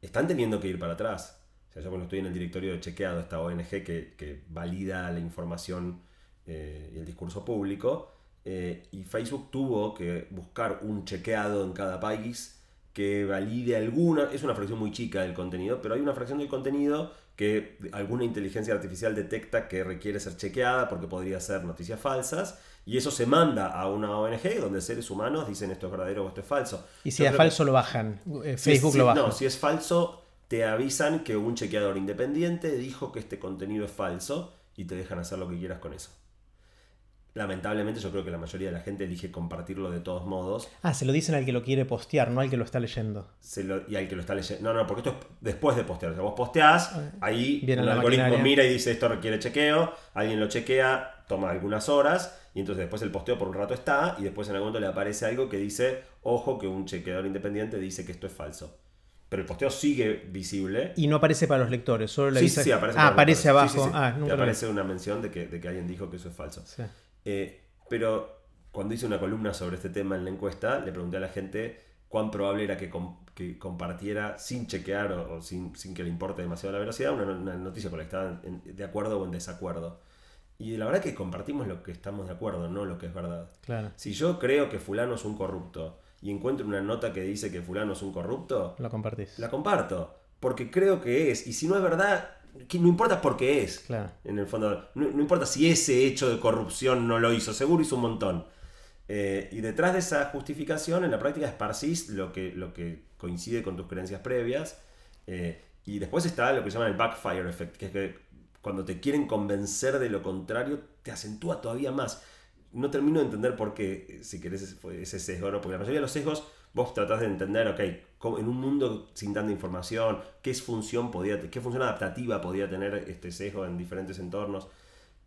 están teniendo que ir para atrás. yo cuando estoy en el directorio de Chequeado, esta ONG que, valida la información eh, y el discurso público, eh, y Facebook tuvo que buscar un chequeado en cada país que valide alguna, es una fracción muy chica del contenido, pero hay una fracción del contenido que alguna inteligencia artificial detecta que requiere ser chequeada porque podría ser noticias falsas y eso se manda a una ONG donde seres humanos dicen esto es verdadero o esto es falso. Y si es falso lo bajan, eh, Facebook lo baja. No, si es falso te avisan que un chequeador independiente dijo que este contenido es falso y te dejan hacer lo que quieras con eso. Lamentablemente yo creo que la mayoría de la gente elige compartirlo de todos modos. Ah, se lo dicen al que lo quiere postear, no al que lo está leyendo. y al que lo está leyendo. No, no, porque esto es después de postear. O sea, vos posteás, ah, ahí Viene el algoritmo mira y dice esto requiere chequeo, alguien lo chequea, toma algunas horas y entonces después el posteo por un rato está y después en algún momento le aparece algo que dice, ojo que un chequeador independiente dice que esto es falso pero el posteo sigue visible. Y no aparece para los lectores, solo le sí, aparece Ah, aparece abajo. Ah, nunca y aparece una mención de que, de que, alguien dijo que eso es falso. Eh, pero cuando hice una columna sobre este tema en la encuesta, le pregunté a la gente cuán probable era que, compartiera sin chequear o, sin, sin, que le importe demasiado la velocidad una, noticia con la que estaban de acuerdo o en desacuerdo. Y la verdad es que compartimos lo que estamos de acuerdo, no lo que es verdad. Claro. Si yo creo que fulano es un corrupto y encuentro una nota que dice que fulano es un corrupto, la compartís. La comparto, porque creo que es. Y si no es verdad, no importa por qué es. En el fondo, no, importa si ese hecho de corrupción no lo hizo, seguro hizo un montón. Eh, y detrás de esa justificación, en la práctica esparcís lo que, lo que coincide con tus creencias previas. Eh, y después está lo que llama el backfire effect, que es que cuando te quieren convencer de lo contrario, te acentúa todavía más. No termino de entender por qué, eh, si querés, ese sesgo, porque la mayoría de los sesgos vos tratás de entender, ok, en un mundo sin tanta información, qué función, podía, qué función adaptativa podía tener este sesgo en diferentes entornos.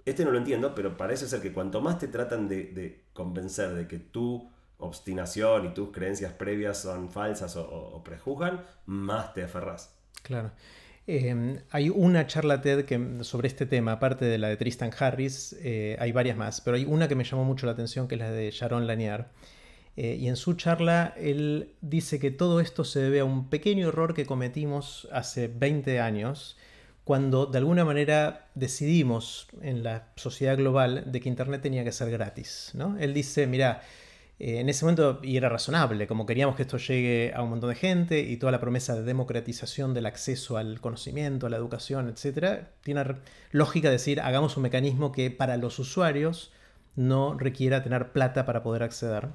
Este no lo entiendo, pero parece ser que cuanto más te tratan de, convencer de que tu obstinación y tus creencias previas son falsas o, prejuzgan, más te aferras. Claro. Em, hay una charla TED que, mm, sobre este tema, aparte de la de Tristan Harris, eh, hay varias más, pero hay una que me llamó mucho la atención, que es la de Sharon Lanier eh, y en su charla él dice que todo esto se debe a un pequeño error que cometimos hace 20 años, cuando de alguna manera decidimos en la sociedad global de que Internet tenía que ser gratis. ¿no? Él dice, mira, eh, en ese momento, y era razonable, como queríamos que esto llegue a un montón de gente y toda la promesa de democratización del acceso al conocimiento, a la educación, etc., tiene lógica decir, hagamos un mecanismo que para los usuarios no requiera tener plata para poder acceder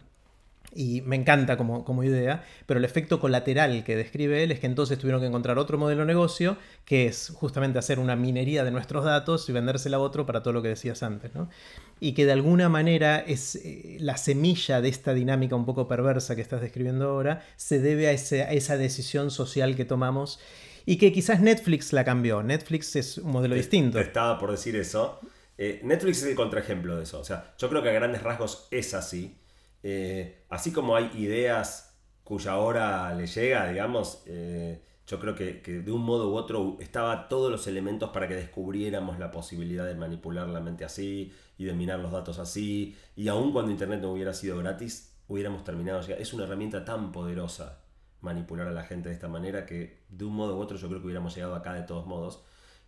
y me encanta como, idea, pero el efecto colateral que describe él es que entonces tuvieron que encontrar otro modelo de negocio, que es justamente hacer una minería de nuestros datos y vendérsela a otro para todo lo que decías antes. ¿no? Y que de alguna manera es eh, la semilla de esta dinámica un poco perversa que estás describiendo ahora, se debe a, esa decisión social que tomamos y que quizás Netflix la cambió. Netflix es un modelo distinto. estaba por decir eso. Eh, Netflix es el contraejemplo de eso. O sea, yo creo que a grandes rasgos es así eh, así como hay ideas cuya hora le llega, digamos, eh, yo creo que, de un modo u otro estaba todos los elementos para que descubriéramos la posibilidad de manipular la mente así y de minar los datos así. Y aun cuando Internet no hubiera sido gratis, hubiéramos terminado. Es una herramienta tan poderosa manipular a la gente de esta manera que de un modo u otro yo creo que hubiéramos llegado acá de todos modos.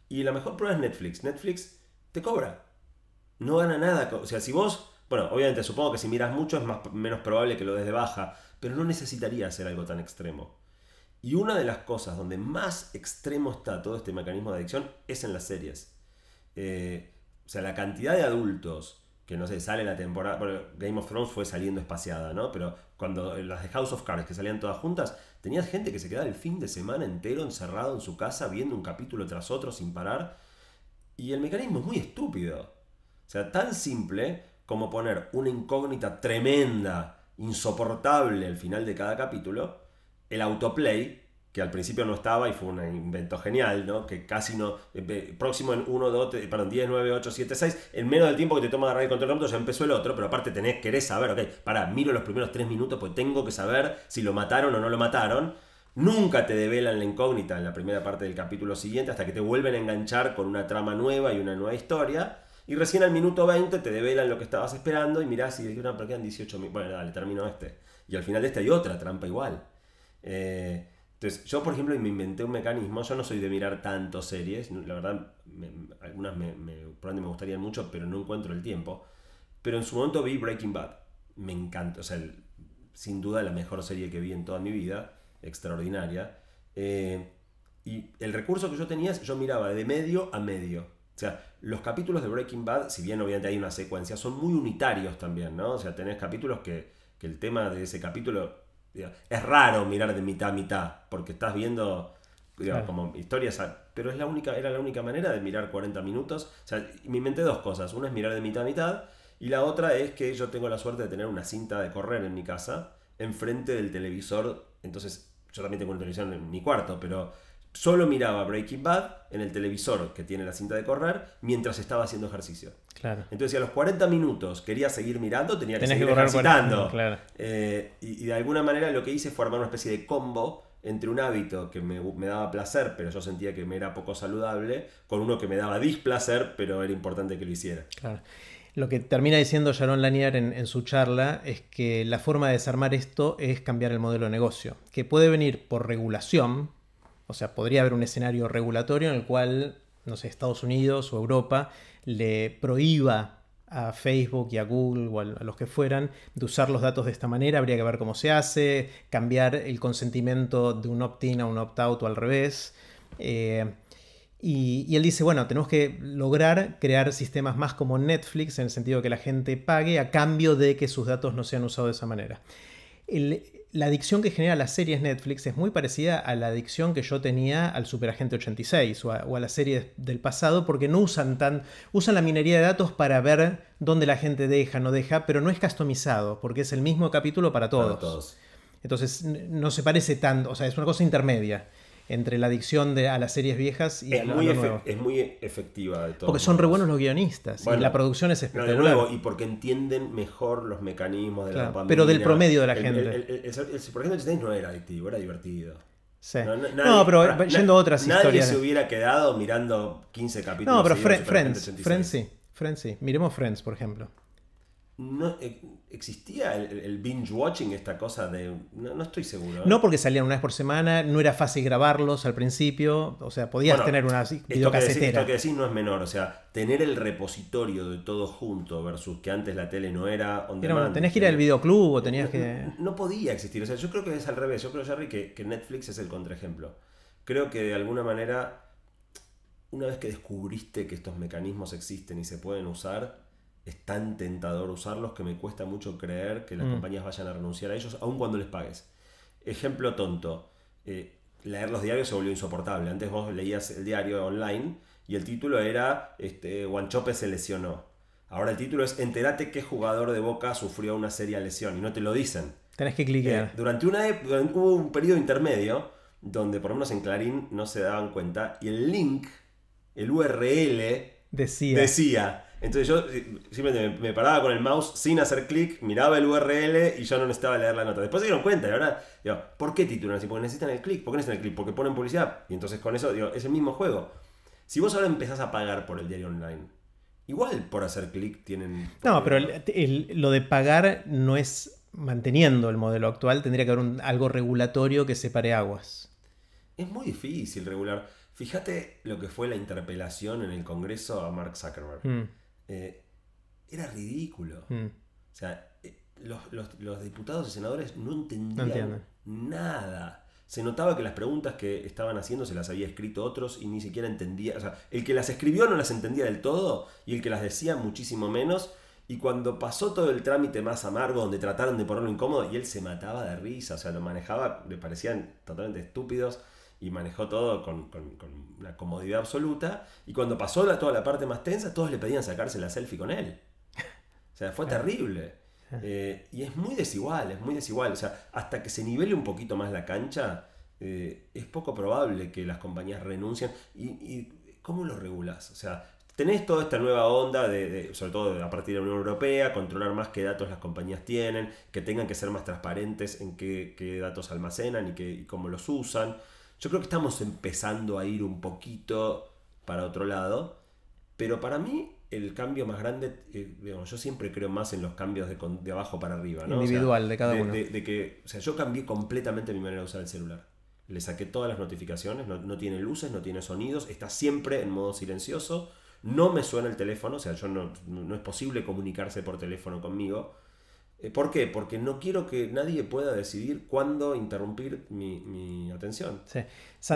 Y la mejor prueba es Netflix. Netflix te cobra. No gana nada. O sea, si vos bueno, obviamente supongo que si miras mucho es más, menos probable que lo des de baja, pero no necesitaría hacer algo tan extremo. Y una de las cosas donde más extremo está todo este mecanismo de adicción es en las series. Eh, o sea, la cantidad de adultos que no sé, sale la temporada. Bueno, Game of Thrones fue saliendo espaciada, ¿no? Pero cuando eh, las de House of Cards que salían todas juntas, tenías gente que se quedaba el fin de semana entero encerrado en su casa viendo un capítulo tras otro sin parar. Y el mecanismo es muy estúpido. O sea, tan simple como poner una incógnita tremenda, insoportable al final de cada capítulo, el autoplay, que al principio no estaba y fue un invento genial, ¿no? Que casi no. Eh, eh, próximo en 1, 2, 3, perdón, 10, 9, 8, 7, 6. En menos del tiempo que te toma agarrar el control remoto ya empezó el otro, pero aparte tenés, querés saber, ok, para, miro los primeros 3 minutos pues tengo que saber si lo mataron o no lo mataron. Nunca te develan la incógnita en la primera parte del capítulo siguiente hasta que te vuelven a enganchar con una trama nueva y una nueva historia. Y recién al minuto 20 te develan lo que estabas esperando y mirás y dices, no, pero quedan 18 mil. Bueno, dale, termino este. Y al final de este hay otra trampa igual. Eh, entonces, yo por ejemplo me inventé un mecanismo, yo no soy de mirar tantas series, la verdad, algunas me, probablemente me gustarían mucho, pero no encuentro el tiempo. Pero en su momento vi Breaking Bad. Me encanta, o sea, sin duda la mejor serie que vi en toda mi vida, extraordinaria. Eh, y el recurso que yo tenía es, yo miraba de medio a medio. O sea, los capítulos de Breaking Bad, si bien obviamente hay una secuencia, son muy unitarios también, ¿no? O sea, tenés capítulos que, que el tema de ese capítulo es raro mirar de mitad a mitad, porque estás viendo como historias, pero es la única, era la única manera de mirar 40 minutos. O sea, me inventé dos cosas, una es mirar de mitad a mitad y la otra es que yo tengo la suerte de tener una cinta de correr en mi casa, enfrente del televisor, entonces yo también tengo una televisión en mi cuarto, pero solo miraba Breaking Bad en el televisor que tiene la cinta de correr mientras estaba haciendo ejercicio. Claro. Entonces, si a los 40 minutos quería seguir mirando, tenía que seguir ejercitando. claro. Eh, y, de alguna manera lo que hice fue armar una especie de combo entre un hábito que me, daba placer, pero yo sentía que me era poco saludable, con uno que me daba displacer, pero era importante que lo hiciera. Claro. Lo que termina diciendo Sharon Lanier en, en, su charla es que la forma de desarmar esto es cambiar el modelo de negocio, que puede venir por regulación, o sea, podría haber un escenario regulatorio en el cual, no sé, Estados Unidos o Europa le prohíba a Facebook y a Google o a, los que fueran de usar los datos de esta manera. Habría que ver cómo se hace, cambiar el consentimiento de un opt-in a un opt-out o al revés. Eh, y, él dice, bueno, tenemos que lograr crear sistemas más como Netflix, en el sentido de que la gente pague a cambio de que sus datos no sean usados de esa manera. El, la adicción que genera las series Netflix es muy parecida a la adicción que yo tenía al Superagente 86 o a, las series del pasado, porque no usan tan. usan la minería de datos para ver dónde la gente deja, no deja, pero no es customizado, porque es el mismo capítulo para todos. Para todos. Entonces, no se parece tanto, o sea, es una cosa intermedia entre la adicción de, a las series viejas y es a muy Es muy efectiva de todo. Porque son re buenos los guionistas y la producción es espectacular. No, de nuevo, y porque entienden mejor los mecanismos de la pandemia. Pero del promedio de la gente. por ejemplo el, por ejemplo, no era adictivo, era divertido. Sí. No, pero yendo a otras historias. Nadie se hubiera quedado mirando 15 capítulos. No, pero Friends, Friends, Friends Friends sí. Miremos Friends, por ejemplo no eh, existía el, binge watching, esta cosa de. No, estoy seguro. ¿eh? No, porque salían una vez por semana, no era fácil grabarlos al principio. O sea, podías tener una Esto que, decís, no es menor. O sea, tener el repositorio de todo junto versus que antes la tele no era. On demand, tenías que ir al eh, videoclub o tenías que. No, podía existir. O sea, yo creo que es al revés. Yo creo, Jerry, que, que Netflix es el contraejemplo. Creo que de alguna manera. Una vez que descubriste que estos mecanismos existen y se pueden usar, es tan tentador usarlos que me cuesta mucho creer que las mm. compañías vayan a renunciar a ellos, aun cuando les pagues. Ejemplo tonto, eh, leer los diarios se volvió insoportable. Antes vos leías el diario online y el título era este, Guanchope se lesionó. Ahora el título es Entérate qué jugador de Boca sufrió una seria lesión y no te lo dicen. Tenés que cliquear. Eh, durante una hubo un periodo intermedio donde por lo menos en Clarín no se daban cuenta y el link, el URL decía, decía entonces yo simplemente me paraba con el mouse sin hacer clic, miraba el URL y yo no necesitaba leer la nota. Después se dieron cuenta, la verdad. ¿por qué titulan así? Porque necesitan el clic. ¿Por qué necesitan el clic? Porque ponen publicidad. Y entonces con eso, digo, es el mismo juego. Si vos ahora empezás a pagar por el diario online, igual por hacer clic tienen... No, pero lo de pagar no es manteniendo el modelo actual, tendría que haber algo regulatorio que separe aguas. Es muy difícil regular. Fíjate lo que fue la interpelación en el Congreso a Mark Zuckerberg. Mm. Eh, era ridículo. Mm. O sea, eh, los, diputados y senadores no entendían nada. Se notaba que las preguntas que estaban haciendo se las había escrito otros y ni siquiera entendía. O sea, el que las escribió no las entendía del todo y el que las decía muchísimo menos. Y cuando pasó todo el trámite más amargo, donde trataron de ponerlo incómodo, y él se mataba de risa, o sea, lo manejaba, le parecían totalmente estúpidos y manejó todo con, con, una comodidad absoluta. Y cuando pasó la, toda la parte más tensa, todos le pedían sacarse la selfie con él. O sea, fue terrible. Eh, y es muy desigual, es muy desigual. O sea, hasta que se nivele un poquito más la cancha, eh, es poco probable que las compañías renuncien. ¿Y, cómo lo regulas? O sea, tenés toda esta nueva onda, de, sobre todo a partir de la Unión Europea, controlar más qué datos las compañías tienen, que tengan que ser más transparentes en qué, qué datos almacenan y, qué, y cómo los usan. Yo creo que estamos empezando a ir un poquito para otro lado, pero para mí el cambio más grande, eh, yo siempre creo más en los cambios de, abajo para arriba, Individual, de cada uno. que, o sea, yo cambié completamente mi manera de usar el celular. Le saqué todas las notificaciones, no, tiene luces, no tiene sonidos, está siempre en modo silencioso, no me suena el teléfono, o sea, yo no es posible comunicarse por teléfono conmigo. Eh, ¿Por qué? Porque no quiero que nadie pueda decidir cuándo interrumpir mi, atención.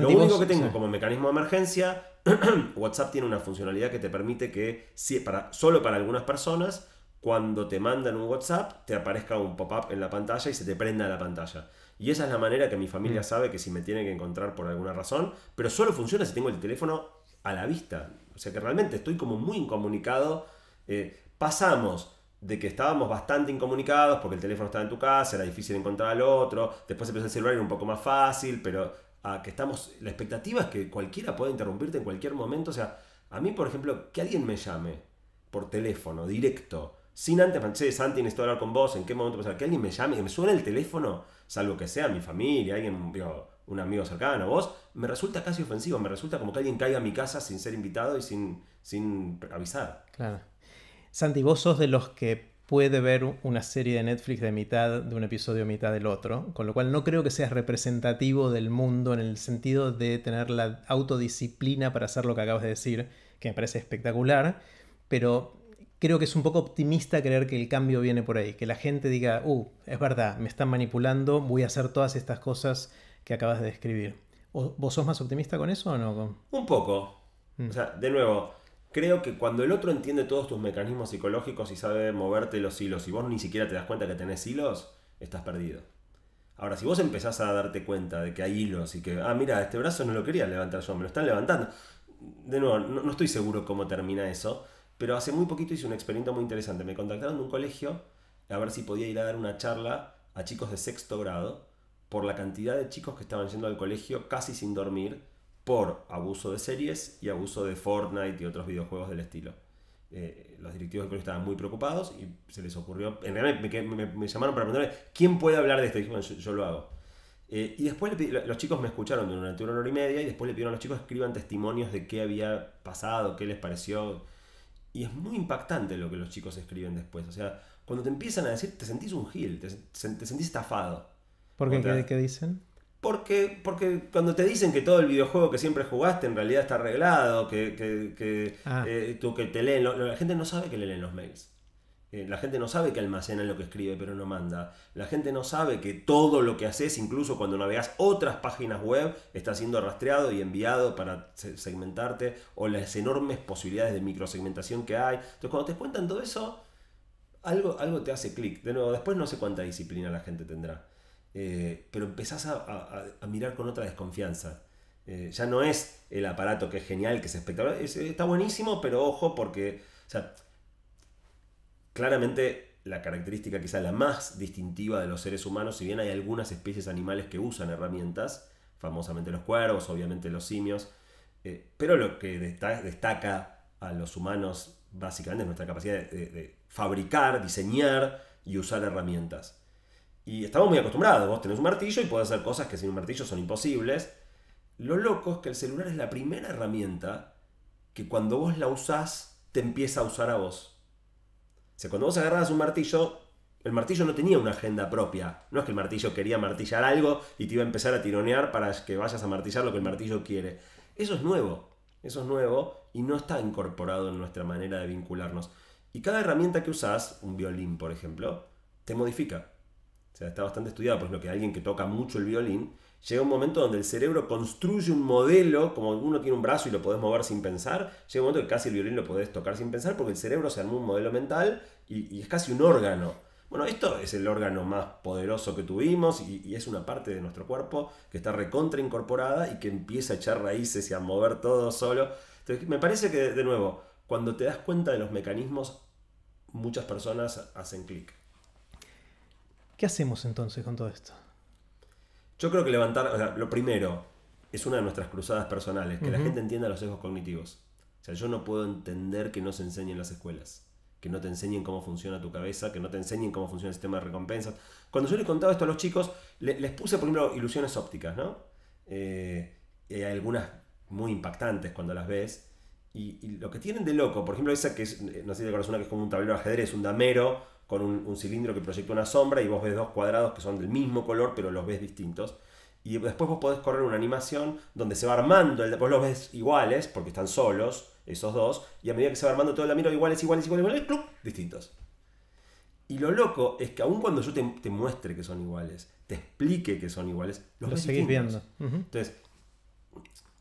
Lo único que tengo como mecanismo de emergencia, WhatsApp tiene una funcionalidad que te permite que, si para, solo para algunas personas, cuando te mandan un WhatsApp, te aparezca un pop-up en la pantalla y se te prenda la pantalla. Y esa es la manera que mi familia mm. sabe que si me tiene que encontrar por alguna razón, pero solo funciona si tengo el teléfono a la vista. O sea que realmente estoy como muy incomunicado. Eh, pasamos de que estábamos bastante incomunicados porque el teléfono estaba en tu casa, era difícil encontrar al otro, después empezó el celular un poco más fácil, pero ah, que estamos, la expectativa es que cualquiera pueda interrumpirte en cualquier momento, o sea, a mí por ejemplo, que alguien me llame por teléfono, directo, sin antes pensar, Santi, necesito hablar con vos, en qué momento sea, que alguien me llame, que me suene el teléfono, salvo que sea mi familia, alguien, un amigo cercano, vos, me resulta casi ofensivo, me resulta como que alguien caiga a mi casa sin ser invitado y sin, sin avisar. Claro. Santi, vos sos de los que puede ver una serie de Netflix de mitad de un episodio mitad del otro, con lo cual no creo que seas representativo del mundo en el sentido de tener la autodisciplina para hacer lo que acabas de decir, que me parece espectacular, pero creo que es un poco optimista creer que el cambio viene por ahí, que la gente diga, uh, es verdad, me están manipulando, voy a hacer todas estas cosas que acabas de describir. ¿Vos sos más optimista con eso o no? Un poco. Mm. O sea, de nuevo, Creo que cuando el otro entiende todos tus mecanismos psicológicos y sabe moverte los hilos y vos ni siquiera te das cuenta que tenés hilos, estás perdido. Ahora, si vos empezás a darte cuenta de que hay hilos y que, ah, mira, este brazo no lo quería levantar yo, me lo están levantando. De nuevo, no, estoy seguro cómo termina eso, pero hace muy poquito hice un experimento muy interesante. Me contactaron de un colegio a ver si podía ir a dar una charla a chicos de sexto grado por la cantidad de chicos que estaban yendo al colegio casi sin dormir por abuso de series y abuso de Fortnite y otros videojuegos del estilo. Eh, los directivos del estaban muy preocupados y se les ocurrió. En realidad me, llamaron para preguntarle quién puede hablar de esto. Y dije, bueno, yo, lo hago. Eh, y después los chicos me escucharon durante una hora y media y después le pidieron a los chicos que escriban testimonios de qué había pasado, qué les pareció. Y es muy impactante lo que los chicos escriben después. O sea, cuando te empiezan a decir, te sentís un gil, te, sentís estafado. ¿Por qué? ¿Qué, ¿Qué dicen? Porque, cuando te dicen que todo el videojuego que siempre jugaste en realidad está arreglado, que, ah. eh, tú que te leen, la gente no sabe que le leen los mails. Eh, la gente no sabe que almacena lo que escribe pero no manda. La gente no sabe que todo lo que haces, incluso cuando navegas otras páginas web, está siendo rastreado y enviado para segmentarte o las enormes posibilidades de microsegmentación que hay. Entonces cuando te cuentan todo eso, algo, algo te hace clic. De nuevo, después no sé cuánta disciplina la gente tendrá eh, pero empezás a, mirar con otra desconfianza. Eh, ya no es el aparato que es genial, que es espectacular, está buenísimo, pero ojo porque, claramente la característica quizá la más distintiva de los seres humanos, si bien hay algunas especies animales que usan herramientas, famosamente los cuervos, obviamente los simios, eh, pero lo que destaca a los humanos básicamente es nuestra capacidad de fabricar, diseñar y usar herramientas. Y estamos muy acostumbrados, vos tenés un martillo y podés hacer cosas que sin un martillo son imposibles. Lo loco es que el celular es la primera herramienta que cuando vos la usás te empieza a usar a vos. O sea, cuando vos agarrabas un martillo, el martillo no tenía una agenda propia. No es que el martillo quería martillar algo y te iba a empezar a tironear para que vayas a martillar lo que el martillo quiere. Eso es nuevo. Eso es nuevo y no está incorporado en nuestra manera de vincularnos. Y cada herramienta que usás, un violín por ejemplo, te modifica está bastante estudiado, por lo que alguien que toca mucho el violín, llega un momento donde el cerebro construye un modelo, como uno tiene un brazo y lo podés mover sin pensar, llega un momento que casi el violín lo podés tocar sin pensar porque el cerebro se armó un modelo mental y, es casi un órgano. Bueno, esto es el órgano más poderoso que tuvimos y, es una parte de nuestro cuerpo que está recontra incorporada y que empieza a echar raíces y a mover todo solo. Entonces, me parece que, de nuevo, cuando te das cuenta de los mecanismos, muchas personas hacen clic. ¿Qué hacemos entonces con todo esto? Yo creo que levantar, lo primero, es una de nuestras cruzadas personales, que la gente entienda los sesgos cognitivos. O sea, yo no puedo entender que no se enseñen las escuelas, que no te enseñen cómo funciona tu cabeza, que no te enseñen cómo funciona el sistema de recompensas. Cuando yo les contaba esto a los chicos, les, puse, por ejemplo, ilusiones ópticas, ¿no? Eh, hay algunas muy impactantes cuando las ves. Y, lo que tienen de loco, por ejemplo, esa que es, eh, no sé si te acuerdas, una que es como un tablero de ajedrez, un damero, con un, cilindro que proyecta una sombra y vos ves dos cuadrados que son del mismo color pero los ves distintos. Y después vos podés correr una animación donde se va armando, el, vos los ves iguales porque están solos esos dos, y a medida que se va armando todo el mira iguales, iguales, iguales, ¡club! distintos. Y lo loco es que aun cuando yo te, muestre que son iguales, te explique que son iguales, los, seguís viendo. Entonces,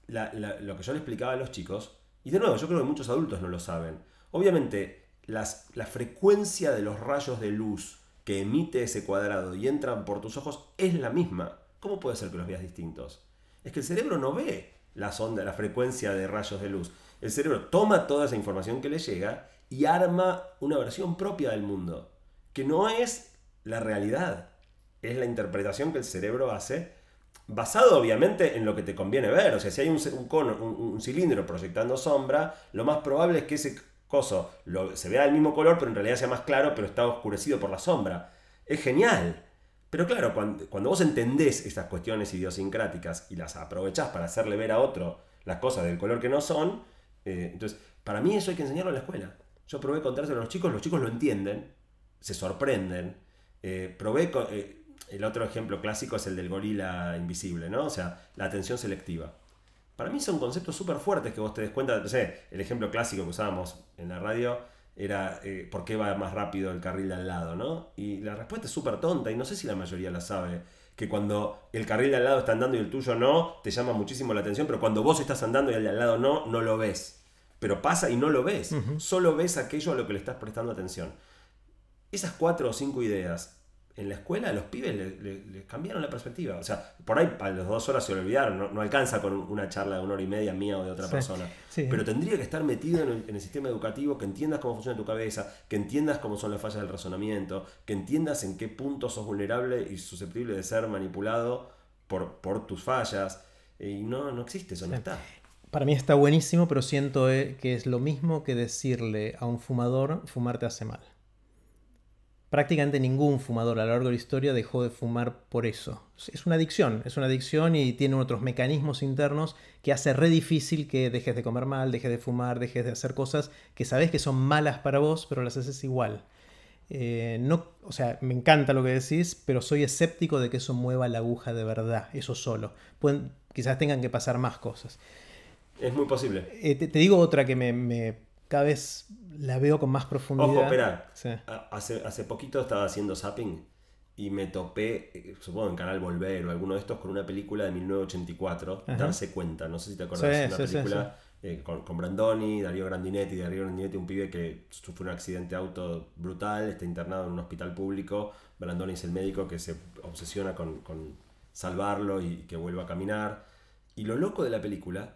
lo que yo le explicaba a los chicos, y de nuevo, yo creo que muchos adultos no lo saben. Obviamente, las, la frecuencia de los rayos de luz que emite ese cuadrado y entran por tus ojos es la misma. ¿Cómo puede ser que los veas distintos? Es que el cerebro no ve la la frecuencia de rayos de luz. El cerebro toma toda esa información que le llega y arma una versión propia del mundo, que no es la realidad, es la interpretación que el cerebro hace, basado obviamente en lo que te conviene ver. O sea, si hay un, cono, un cilindro proyectando sombra, lo más probable es que ese coso se vea del mismo color, pero en realidad sea más claro, pero está oscurecido por la sombra. Es genial. Pero claro, cuando, vos entendés estas cuestiones idiosincráticas y las aprovechás para hacerle ver a otro las cosas del color que no son, eh, entonces, para mí eso hay que enseñarlo en la escuela. Yo probé contárselo a los chicos, los chicos lo entienden, se sorprenden. Eh, probé, eh, el otro ejemplo clásico es el del gorila invisible, ¿no? O sea, la atención selectiva para mí son conceptos súper fuertes que vos te des cuenta. el ejemplo clásico que usábamos en la radio era eh, por qué va más rápido el carril de al lado, ¿no? Y la respuesta es súper tonta y no sé si la mayoría la sabe. Que cuando el carril de al lado está andando y el tuyo no, te llama muchísimo la atención, pero cuando vos estás andando y el de al lado no, no lo ves. Pero pasa y no lo ves. Solo ves aquello a lo que le estás prestando atención. Esas cuatro o cinco ideas en la escuela a los pibes les cambiaron la perspectiva. O sea, por ahí a las dos horas se lo olvidaron, no, alcanza con una charla de una hora y media mía o de otra persona. Pero tendría que estar metido en el, sistema educativo, que entiendas cómo funciona tu cabeza, que entiendas cómo son las fallas del razonamiento, que entiendas en qué punto sos vulnerable y susceptible de ser manipulado por, tus fallas. Y no, no existe eso, no está. Para mí está buenísimo, pero siento eh, que es lo mismo que decirle a un fumador, fumarte hace mal prácticamente ningún fumador a lo largo de la historia dejó de fumar por eso. Es una adicción, es una adicción y tiene otros mecanismos internos que hace re difícil que dejes de comer mal, dejes de fumar, dejes de hacer cosas que sabes que son malas para vos, pero las haces igual. Eh, no, o sea, me encanta lo que decís, pero soy escéptico de que eso mueva la aguja de verdad, eso solo. Pueden, quizás tengan que pasar más cosas. Es muy posible. Eh, te, digo otra que me cada vez la veo con más profundidad. Ojo, espera. Hace, hace poquito estaba haciendo zapping y me topé, eh, supongo en Canal Volver o alguno de estos, con una película de 1984, Darse Cuenta. No sé si te acordás. de una película eh, con, Brandoni, Darío Grandinetti. Darío Grandinetti, un pibe que sufre un accidente auto brutal, está internado en un hospital público. Brandoni es el médico que se obsesiona con, con salvarlo y que vuelva a caminar. Y lo loco de la película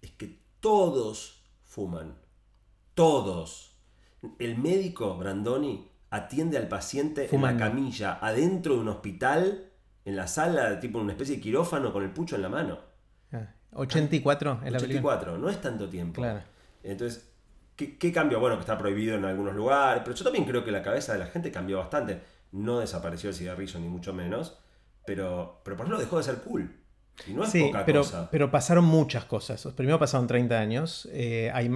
es que todos fuman todos. El médico Brandoni atiende al paciente en una camilla, adentro de un hospital, en la sala, tipo una especie de quirófano con el pucho en la mano. 84 ah, en la 84, no es tanto tiempo. Entonces, ¿qué, cambio? Bueno, que está prohibido en algunos lugares, pero yo también creo que la cabeza de la gente cambió bastante. No desapareció el cigarrillo, ni mucho menos, pero, pero por menos dejó de ser cool sí, pero, pero pasaron muchas cosas. Primero pasaron 30 años, eh, hay,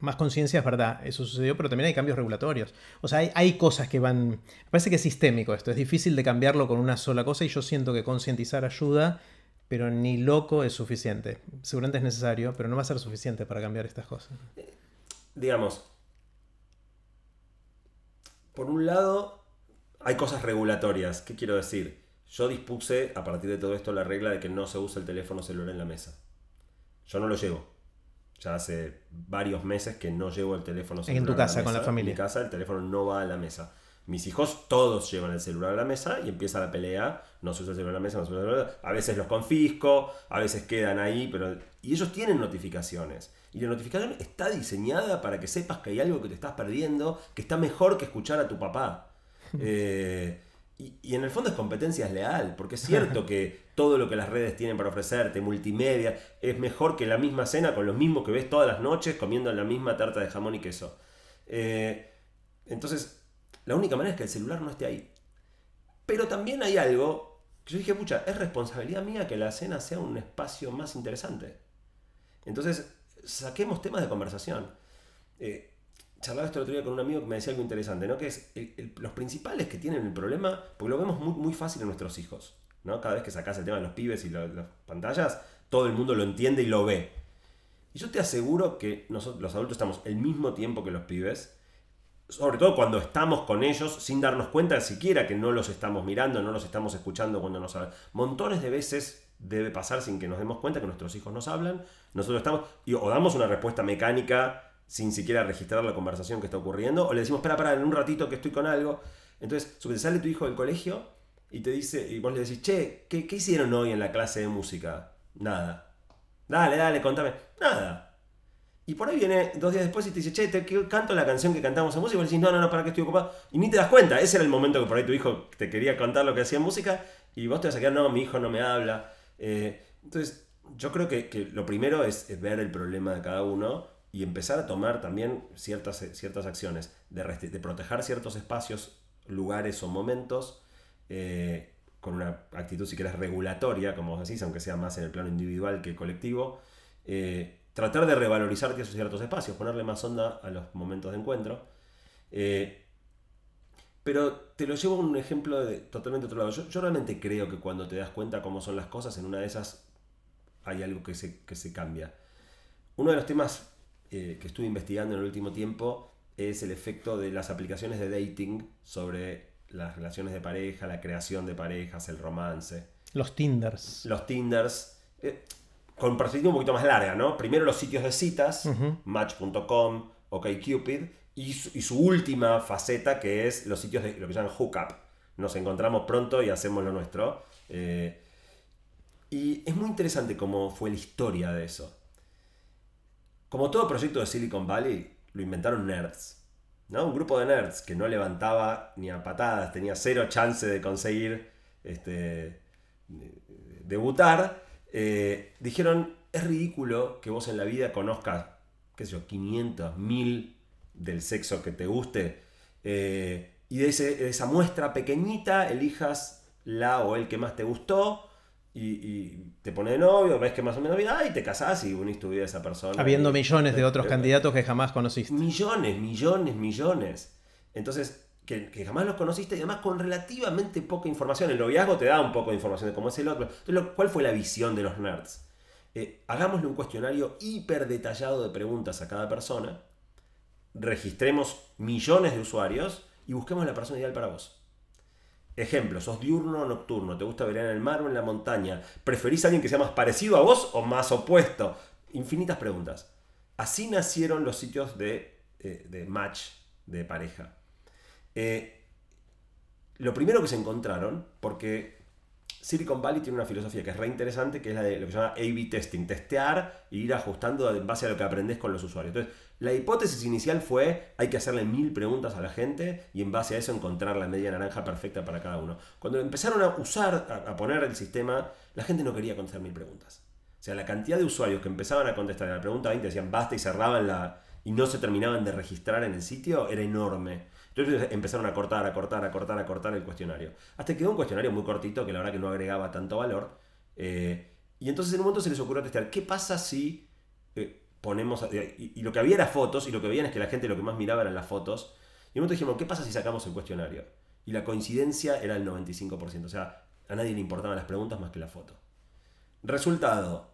más conciencia, es verdad, eso sucedió, pero también hay cambios regulatorios. O sea, hay, hay, cosas que van... parece que es sistémico esto, es difícil de cambiarlo con una sola cosa y yo siento que concientizar ayuda, pero ni loco es suficiente. Seguramente es necesario, pero no va a ser suficiente para cambiar estas cosas. Eh, digamos, por un lado, hay cosas regulatorias, ¿qué quiero decir? Yo dispuse a partir de todo esto la regla de que no se usa el teléfono celular en la mesa. Yo no lo llevo. Ya hace varios meses que no llevo el teléfono celular. En tu casa, con la familia. En mi casa el teléfono no va a la mesa. Mis hijos todos llevan el celular a la mesa y empieza la pelea. No se usa el celular a la mesa, no el celular. A veces los confisco, a veces quedan ahí, pero. Y ellos tienen notificaciones. Y la notificación está diseñada para que sepas que hay algo que te estás perdiendo, que está mejor que escuchar a tu papá. Eh, y, en el fondo es competencia leal, porque es cierto que todo lo que las redes tienen para ofrecerte, multimedia, es mejor que la misma cena con los mismos que ves todas las noches comiendo la misma tarta de jamón y queso. Eh, entonces, la única manera es que el celular no esté ahí. Pero también hay algo que yo dije, pucha, es responsabilidad mía que la cena sea un espacio más interesante. Entonces, saquemos temas de conversación. Eh, charlaba esto el otro día con un amigo que me decía algo interesante, ¿no? Que es los principales que tienen el problema, porque lo vemos muy, muy fácil en nuestros hijos, ¿no? Cada vez que sacas el tema de los pibes y las pantallas, todo el mundo lo entiende y lo ve. Y yo te aseguro que nosotros, los adultos, estamos el mismo tiempo que los pibes, sobre todo cuando estamos con ellos sin darnos cuenta siquiera que no los estamos mirando, no los estamos escuchando cuando nos hablan. Montones de veces debe pasar sin que nos demos cuenta que nuestros hijos nos hablan, nosotros estamos, y, o damos una respuesta mecánica sin siquiera registrar la conversación que está ocurriendo, o le decimos, para, para, en un ratito que estoy con algo. Entonces, te sale tu hijo del colegio y te dice, y vos le decís, che, ¿qué, ¿qué, hicieron hoy en la clase de música? Nada. Dale, dale, contame. Nada. Y por ahí viene dos días después y te dice, che, te canto la canción que cantamos en música. Y vos le decís, no, no, no, para qué estoy ocupado. Y ni te das cuenta. Ese era el momento que por ahí tu hijo te quería contar lo que hacía en música. Y vos te vas a quedar, no, mi hijo no me habla. Eh, entonces, yo creo que, lo primero es, es ver el problema de cada uno y empezar a tomar también ciertas, ciertas acciones de, proteger ciertos espacios, lugares o momentos eh, con una actitud, si querés, regulatoria, como vos decís, aunque sea más en el plano individual que colectivo. Eh, tratar de revalorizar esos ciertos espacios, ponerle más onda a los momentos de encuentro. Eh, pero te lo llevo a un ejemplo de totalmente otro lado. Yo, realmente creo que cuando te das cuenta cómo son las cosas, en una de esas hay algo que que se cambia. Uno de los temas eh, que estuve investigando en el último tiempo es el efecto de las aplicaciones de dating sobre las relaciones de pareja, la creación de parejas, el romance. Los Tinders. Los Tinders. Eh, con perspectiva un poquito más larga, ¿no? Primero los sitios de citas, match.com, OkCupid, y su, y su última faceta que es los sitios de lo que llaman hookup. Nos encontramos pronto y hacemos lo nuestro. Eh, y es muy interesante cómo fue la historia de eso. Como todo proyecto de Silicon Valley, lo inventaron nerds. ¿no? Un grupo de nerds que no levantaba ni a patadas, tenía cero chance de conseguir este, debutar. Eh, dijeron, es ridículo que vos en la vida conozcas, qué sé yo, 500, 1000 del sexo que te guste. Eh, y de, esa muestra pequeñita elijas la o el que más te gustó y, te pone de novio, ves que más o menos vida, y te casás y unís tu vida a esa persona. Habiendo millones de otros eh, candidatos eh, que jamás conociste. Millones, millones, millones. Entonces, que, jamás los conociste y además con relativamente poca información. El noviazgo te da un poco de información de cómo es el otro. Entonces, ¿cuál fue la visión de los nerds? Eh, hagámosle un cuestionario hiper detallado de preguntas a cada persona, registremos millones de usuarios y busquemos la persona ideal para vos. Ejemplo, sos diurno o nocturno, te gusta ver en el mar o en la montaña, preferís a alguien que sea más parecido a vos o más opuesto. Infinitas preguntas. Así nacieron los sitios de, eh, de match de pareja. Eh, lo primero que se encontraron, porque Silicon Valley tiene una filosofía que es re interesante, que es la de lo que se llama A-B testing, testear e ir ajustando en base a lo que aprendes con los usuarios. Entonces, la hipótesis inicial fue, hay que hacerle mil preguntas a la gente y en base a eso encontrar la media naranja perfecta para cada uno. Cuando empezaron a usar, a poner el sistema, la gente no quería contestar mil preguntas. O sea, la cantidad de usuarios que empezaban a contestar la pregunta 20 decían basta y cerraban la... y no se terminaban de registrar en el sitio era enorme. Entonces empezaron a cortar, a cortar, a cortar, a cortar el cuestionario. Hasta que quedó un cuestionario muy cortito que la verdad que no agregaba tanto valor. Eh, y entonces en un momento se les ocurrió testear, ¿qué pasa si eh, ponemos... Y, lo que había era fotos, y lo que veían es que la gente lo que más miraba eran las fotos. Y en un momento dijimos, ¿qué pasa si sacamos el cuestionario? Y la coincidencia era el 95%, o sea, a nadie le importaban las preguntas más que la foto. Resultado,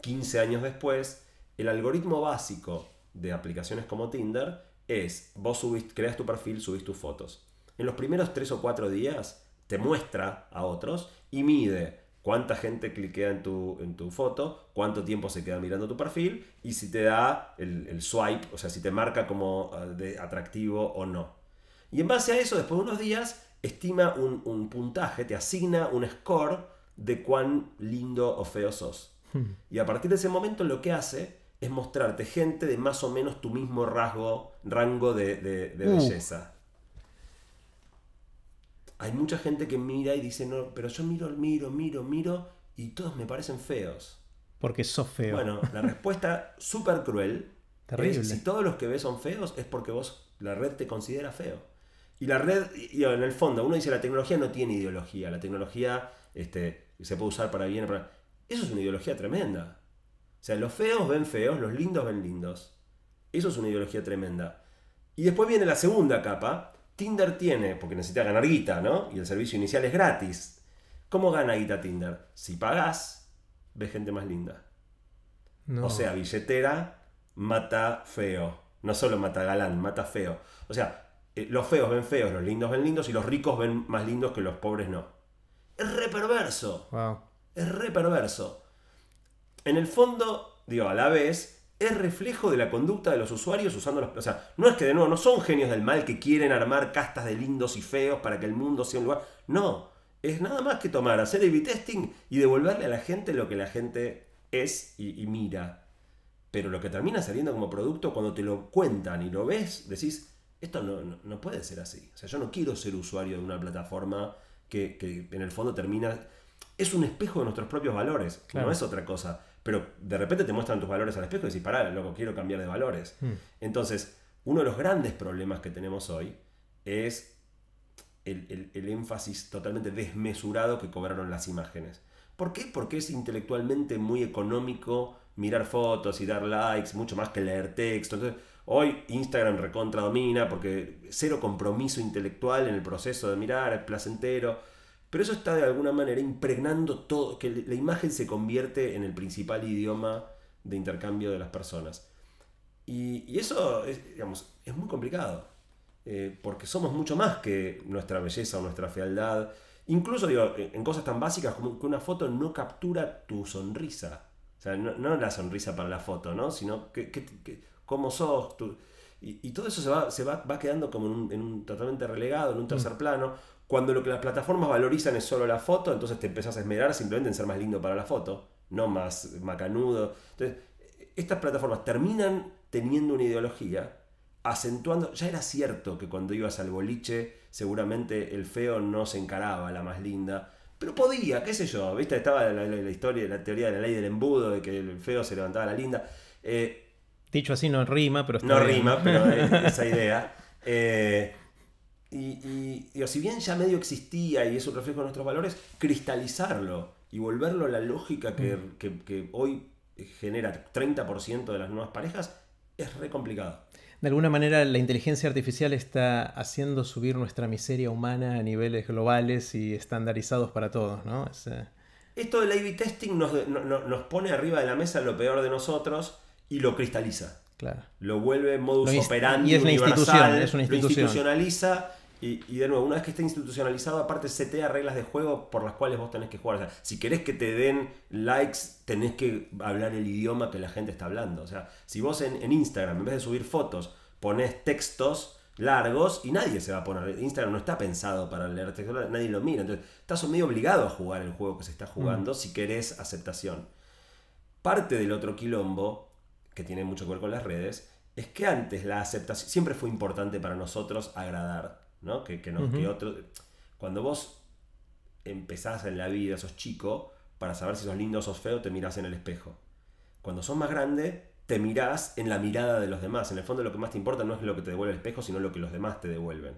15 años después, el algoritmo básico de aplicaciones como Tinder es, vos subís, creas tu perfil, subís tus fotos. En los primeros 3 o 4 días te muestra a otros y mide cuánta gente cliquea en tu, en tu foto, cuánto tiempo se queda mirando tu perfil y si te da el, swipe, o sea, si te marca como ah, de atractivo o no. Y en base a eso, después de unos días, estima un, puntaje, te asigna un score de cuán lindo o feo sos. Hmm. Y a partir de ese momento lo que hace es mostrarte gente de más o menos tu mismo rasgo, rango de, uh. belleza. Hay mucha gente que mira y dice, no, pero yo miro, miro, miro, miro y todos me parecen feos. Porque sos feo. Bueno, la respuesta súper cruel es, si todos los que ves son feos es porque vos, la red te considera feo. Y la red, en el fondo, uno dice la tecnología no tiene ideología, la tecnología este, se puede usar para bien, para... Eso es una ideología tremenda. O sea, los feos ven feos, los lindos ven lindos. Eso es una ideología tremenda. Y después viene la segunda capa. Tinder tiene, porque necesita ganar guita, ¿no? Y el servicio inicial es gratis. ¿Cómo gana guita Tinder? Si pagas ves gente más linda. O sea, billetera mata feo. No solo mata galán, mata feo. O sea, eh, los feos ven feos, los lindos ven lindos y los ricos ven más lindos que los pobres no. Es re perverso. Es re perverso en el fondo, digo, a la vez, es reflejo de la conducta de los usuarios usando los... O sea, no es que de nuevo, no son genios del mal que quieren armar castas de lindos y feos para que el mundo sea un lugar... No, es nada más que tomar, hacer el b testing y devolverle a la gente lo que la gente es y, mira. Pero lo que termina saliendo como producto, cuando te lo cuentan y lo ves, decís, esto no, no, puede ser así. O sea, yo no quiero ser usuario de una plataforma que, en el fondo termina... Es un espejo de nuestros propios valores, no es otra cosa pero de repente te muestran tus valores al espejo y decís, pará, loco, quiero cambiar de valores. Mm. Entonces, uno de los grandes problemas que tenemos hoy es el, el, énfasis totalmente desmesurado que cobraron las imágenes. ¿Por qué? Porque es intelectualmente muy económico mirar fotos y dar likes, mucho más que leer texto. Entonces, hoy Instagram recontra domina porque cero compromiso intelectual en el proceso de mirar, es placentero pero eso está de alguna manera impregnando todo, que la imagen se convierte en el principal idioma de intercambio de las personas. Y, eso es, digamos, es muy complicado, eh, porque somos mucho más que nuestra belleza o nuestra fealdad. Incluso digo, en cosas tan básicas como que una foto no captura tu sonrisa. O sea, no, la sonrisa para la foto, ¿no? Sino que, cómo sos. tú Y, todo eso se va, quedando como en un, en un, totalmente relegado, en un tercer mm. plano. Cuando lo que las plataformas valorizan es solo la foto, entonces te empezás a esmerar simplemente en ser más lindo para la foto, no más macanudo. Entonces, estas plataformas terminan teniendo una ideología, acentuando. Ya era cierto que cuando ibas al boliche, seguramente el feo no se encaraba, la más linda. Pero podía, qué sé yo, ¿viste? Estaba la, historia, la teoría de la ley del embudo, de que el feo se levantaba la linda. Eh, Dicho así, no rima, pero está No rima, pero esa idea. Eh, y, y, si bien ya medio existía y es un reflejo de nuestros valores, cristalizarlo y volverlo a la lógica que, mm. que, hoy genera 30% de las nuevas parejas es re complicado. De alguna manera la inteligencia artificial está haciendo subir nuestra miseria humana a niveles globales y estandarizados para todos, ¿no? Eh, Esto del A-B testing nos, nos pone arriba de la mesa lo peor de nosotros y lo cristaliza. Claro. Lo vuelve modus operandi. Y es una institución, es una institución. Lo institucionaliza y, de nuevo, una vez que está institucionalizado, aparte setea reglas de juego por las cuales vos tenés que jugar. O sea, si querés que te den likes, tenés que hablar el idioma que la gente está hablando. O sea, si vos en, Instagram, en vez de subir fotos, ponés textos largos y nadie se va a poner. Instagram no está pensado para leer textos largos, nadie lo mira. Entonces, estás medio obligado a jugar el juego que se está jugando mm. si querés aceptación. Parte del otro quilombo, que tiene mucho que ver con las redes, es que antes la aceptación siempre fue importante para nosotros agradar que, no, otro... Cuando vos empezás en la vida, sos chico, para saber si sos lindo o sos feo, te mirás en el espejo. Cuando sos más grande, te mirás en la mirada de los demás. En el fondo lo que más te importa no es lo que te devuelve el espejo, sino lo que los demás te devuelven.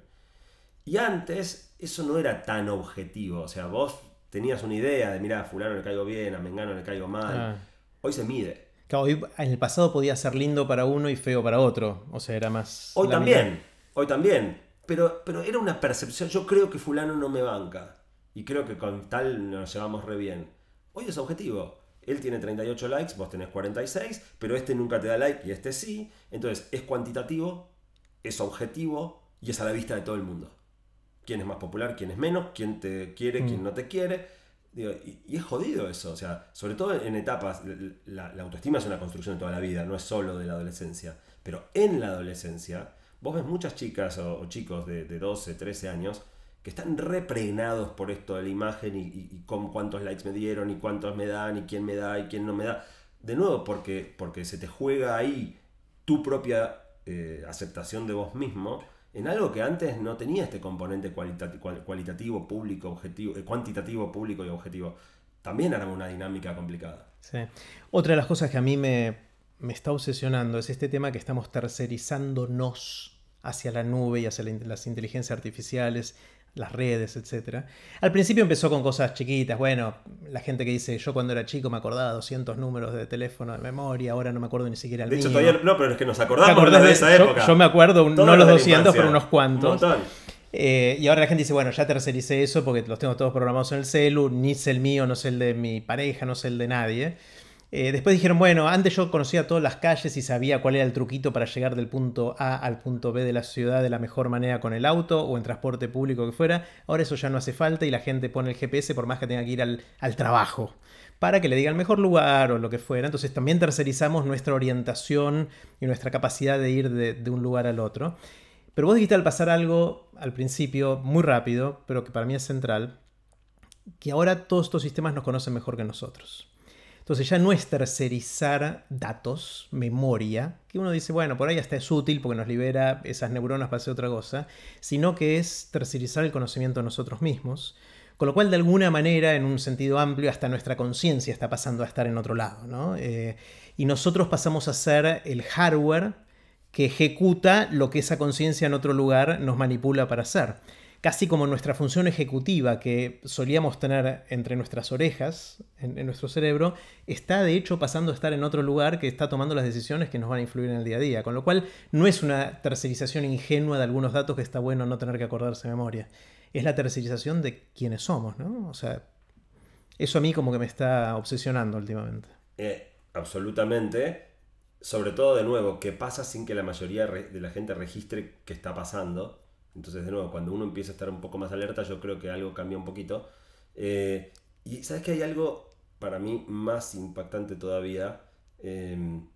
Y antes eso no era tan objetivo. O sea, vos tenías una idea de, mirar a fulano le caigo bien, a Mengano le caigo mal. Hoy se mide. Claro, en el pasado podía ser lindo para uno y feo para otro. O sea, era más... Hoy también. Hoy también pero, era una percepción, yo creo que fulano no me banca. Y creo que con tal nos llevamos re bien. Hoy es objetivo. Él tiene 38 likes, vos tenés 46, pero este nunca te da like y este sí. Entonces es cuantitativo, es objetivo y es a la vista de todo el mundo. Quién es más popular, quién es menos, quién te quiere, quién mm. no te quiere. y, es jodido eso, o sea, sobre todo en etapas, la autoestima es una construcción de toda la vida, no es solo de la adolescencia, pero en la adolescencia Vos ves muchas chicas o, chicos de, 12, 13 años que están repregnados por esto de la imagen y, con cuántos likes me dieron y cuántos me dan y quién me da y quién no me da. De nuevo, porque, porque se te juega ahí tu propia eh, aceptación de vos mismo en algo que antes no tenía este componente cualitativo, público, objetivo, eh, cuantitativo, público y objetivo. También era una dinámica complicada. Sí. Otra de las cosas que a mí me, me está obsesionando es este tema que estamos tercerizándonos hacia la nube y hacia las inteligencias artificiales, las redes, etc. Al principio empezó con cosas chiquitas, bueno, la gente que dice, yo cuando era chico me acordaba 200 números de teléfono de memoria, ahora no me acuerdo ni siquiera el De todavía no, pero es que nos acordamos de, esa época. Yo me acuerdo, no los 200, pero unos cuantos. Eh, y ahora la gente dice, bueno, ya tercericé eso porque los tengo todos programados en el celu, ni es el mío, no es el de mi pareja, no es el de nadie. Eh, después dijeron, bueno, antes yo conocía todas las calles y sabía cuál era el truquito para llegar del punto A al punto B de la ciudad de la mejor manera con el auto o en transporte público que fuera. Ahora eso ya no hace falta y la gente pone el GPS por más que tenga que ir al, trabajo para que le diga el mejor lugar o lo que fuera. Entonces también tercerizamos nuestra orientación y nuestra capacidad de ir de, de un lugar al otro. Pero vos dijiste al pasar algo al principio muy rápido, pero que para mí es central, que ahora todos estos sistemas nos conocen mejor que nosotros. Entonces ya no es tercerizar datos, memoria, que uno dice, bueno, por ahí está es útil porque nos libera esas neuronas para hacer otra cosa, sino que es tercerizar el conocimiento de nosotros mismos. Con lo cual, de alguna manera, en un sentido amplio, hasta nuestra conciencia está pasando a estar en otro lado. Eh, y nosotros pasamos a ser el hardware que ejecuta lo que esa conciencia en otro lugar nos manipula para hacer casi como nuestra función ejecutiva que solíamos tener entre nuestras orejas, en, nuestro cerebro, está de hecho pasando a estar en otro lugar que está tomando las decisiones que nos van a influir en el día a día. Con lo cual, no es una tercerización ingenua de algunos datos que está bueno no tener que acordarse de memoria. Es la tercerización de quienes somos, ¿no? O sea, eso a mí como que me está obsesionando últimamente. Eh, absolutamente. Sobre todo, de nuevo, ¿qué pasa sin que la mayoría de la gente registre qué está pasando entonces, de nuevo, cuando uno empieza a estar un poco más alerta, yo creo que algo cambia un poquito. Eh, y sabes que hay algo para mí más impactante todavía. Em,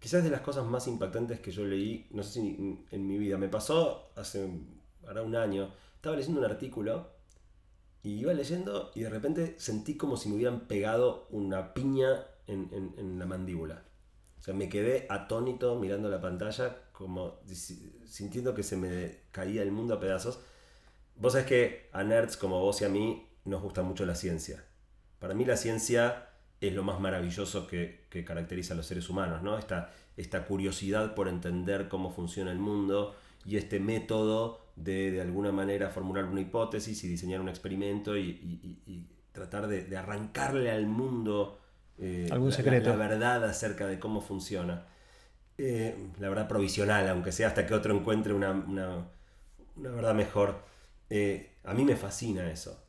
quizás de las cosas más impactantes que yo leí, no sé si en mi vida, me pasó hace, ahora un año, estaba leyendo un artículo y iba leyendo y de repente sentí como si me hubieran pegado una piña en, en la mandíbula. O sea, me quedé atónito mirando la pantalla como sintiendo que se me caía el mundo a pedazos. Vos sabés que a nerds como vos y a mí nos gusta mucho la ciencia. Para mí la ciencia es lo más maravilloso que, que caracteriza a los seres humanos, ¿no? Esta, curiosidad por entender cómo funciona el mundo y este método de de alguna manera formular una hipótesis y diseñar un experimento y, tratar de, arrancarle al mundo eh, ¿Algún secreto? la, verdad acerca de cómo funciona. Eh, la verdad provisional, aunque sea hasta que otro encuentre una, una, verdad mejor. Eh, a mí me fascina eso.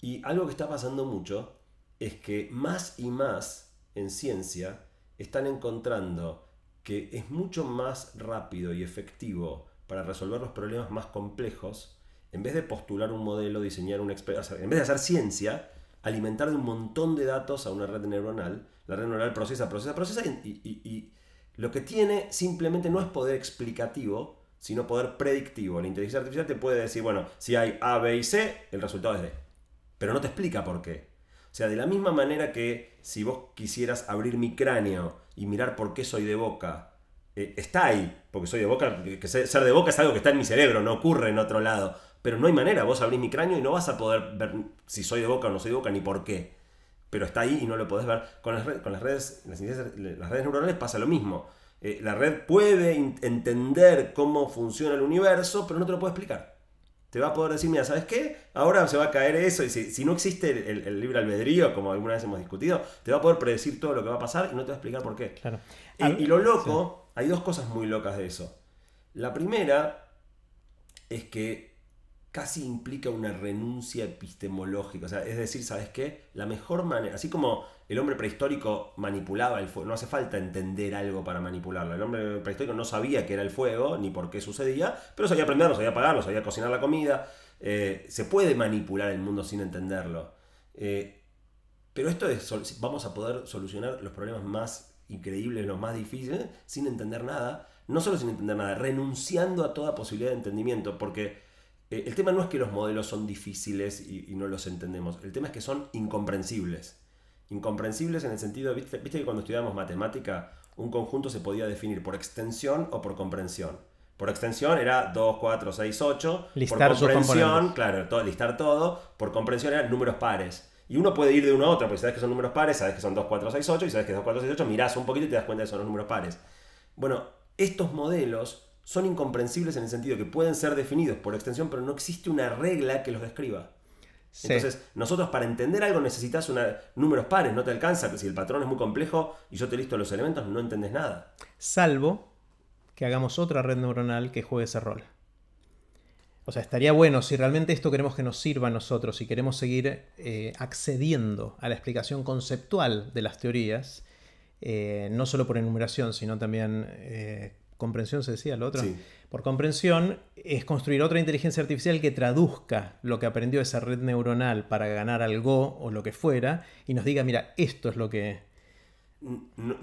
Y algo que está pasando mucho es que más y más en ciencia están encontrando que es mucho más rápido y efectivo para resolver los problemas más complejos, en vez de postular un modelo, diseñar un experimento, en vez de hacer ciencia, alimentar de un montón de datos a una red neuronal, la red neuronal procesa, procesa, procesa y lo que tiene simplemente no es poder explicativo, sino poder predictivo. La inteligencia artificial te puede decir, bueno, si hay A, B y C, el resultado es D. Pero no te explica por qué. O sea, de la misma manera que si vos quisieras abrir mi cráneo y mirar por qué soy de boca, eh, está ahí, porque soy de boca, que ser de boca es algo que está en mi cerebro, no ocurre en otro lado. Pero no hay manera, vos abrís mi cráneo y no vas a poder ver si soy de boca o no soy de boca, ni por qué pero está ahí y no lo podés ver. Con las, las, redes, las, redes neuronales pasa lo mismo. Eh, la red puede entender cómo funciona el universo, pero no te lo puede explicar. Te va a poder decir, mira, ¿sabes qué? Ahora se va a caer eso y si, no existe el, libre albedrío, como alguna vez hemos discutido, te va a poder predecir todo lo que va a pasar y no te va a explicar por qué. Claro. y, lo loco, hay dos cosas muy locas de eso. La primera es que casi implica una renuncia epistemológica. O sea, es decir, ¿sabes qué? La mejor manera, así como el hombre prehistórico manipulaba el fuego, no hace falta entender algo para manipularlo. El hombre prehistórico no sabía qué era el fuego, ni por qué sucedía, pero sabía aprenderlo, sabía apagarlo, sabía cocinar la comida. Eh, se puede manipular el mundo sin entenderlo. Eh, pero esto es, vamos a poder solucionar los problemas más increíbles, los más difíciles, sin entender nada. No solo sin entender nada, renunciando a toda posibilidad de entendimiento, porque eh, el tema no es que los modelos son difíciles y, no los entendemos, el tema es que son incomprensibles. Incomprensibles en el sentido, ¿viste, que cuando estudiábamos matemática, un conjunto se podía definir por extensión o por comprensión. Por extensión era 2, 4, 6, 8. Listar por comprensión, claro, listar todo. Por comprensión eran números pares. Y uno puede ir de uno a otro, porque sabes que son números pares, sabes que son 2, 4, 6, 8, y sabes que son 2, 4, 6, 8, mirás un poquito y te das cuenta de que son números pares. Bueno, estos modelos son incomprensibles en el sentido que pueden ser definidos por extensión, pero no existe una regla que los describa. Entonces, nosotros para entender algo necesitas números pares, no te alcanza, que si el patrón es muy complejo y yo te listo los elementos, no entendés nada. Salvo que hagamos otra red neuronal que juegue ese rol. O sea, estaría bueno si realmente esto queremos que nos sirva a nosotros, si queremos seguir eh, accediendo a la explicación conceptual de las teorías, eh, no solo por enumeración, sino también eh, comprensión se decía, lo otro, sí. por comprensión, es construir otra inteligencia artificial que traduzca lo que aprendió esa red neuronal para ganar algo o lo que fuera y nos diga, mira, esto es lo que...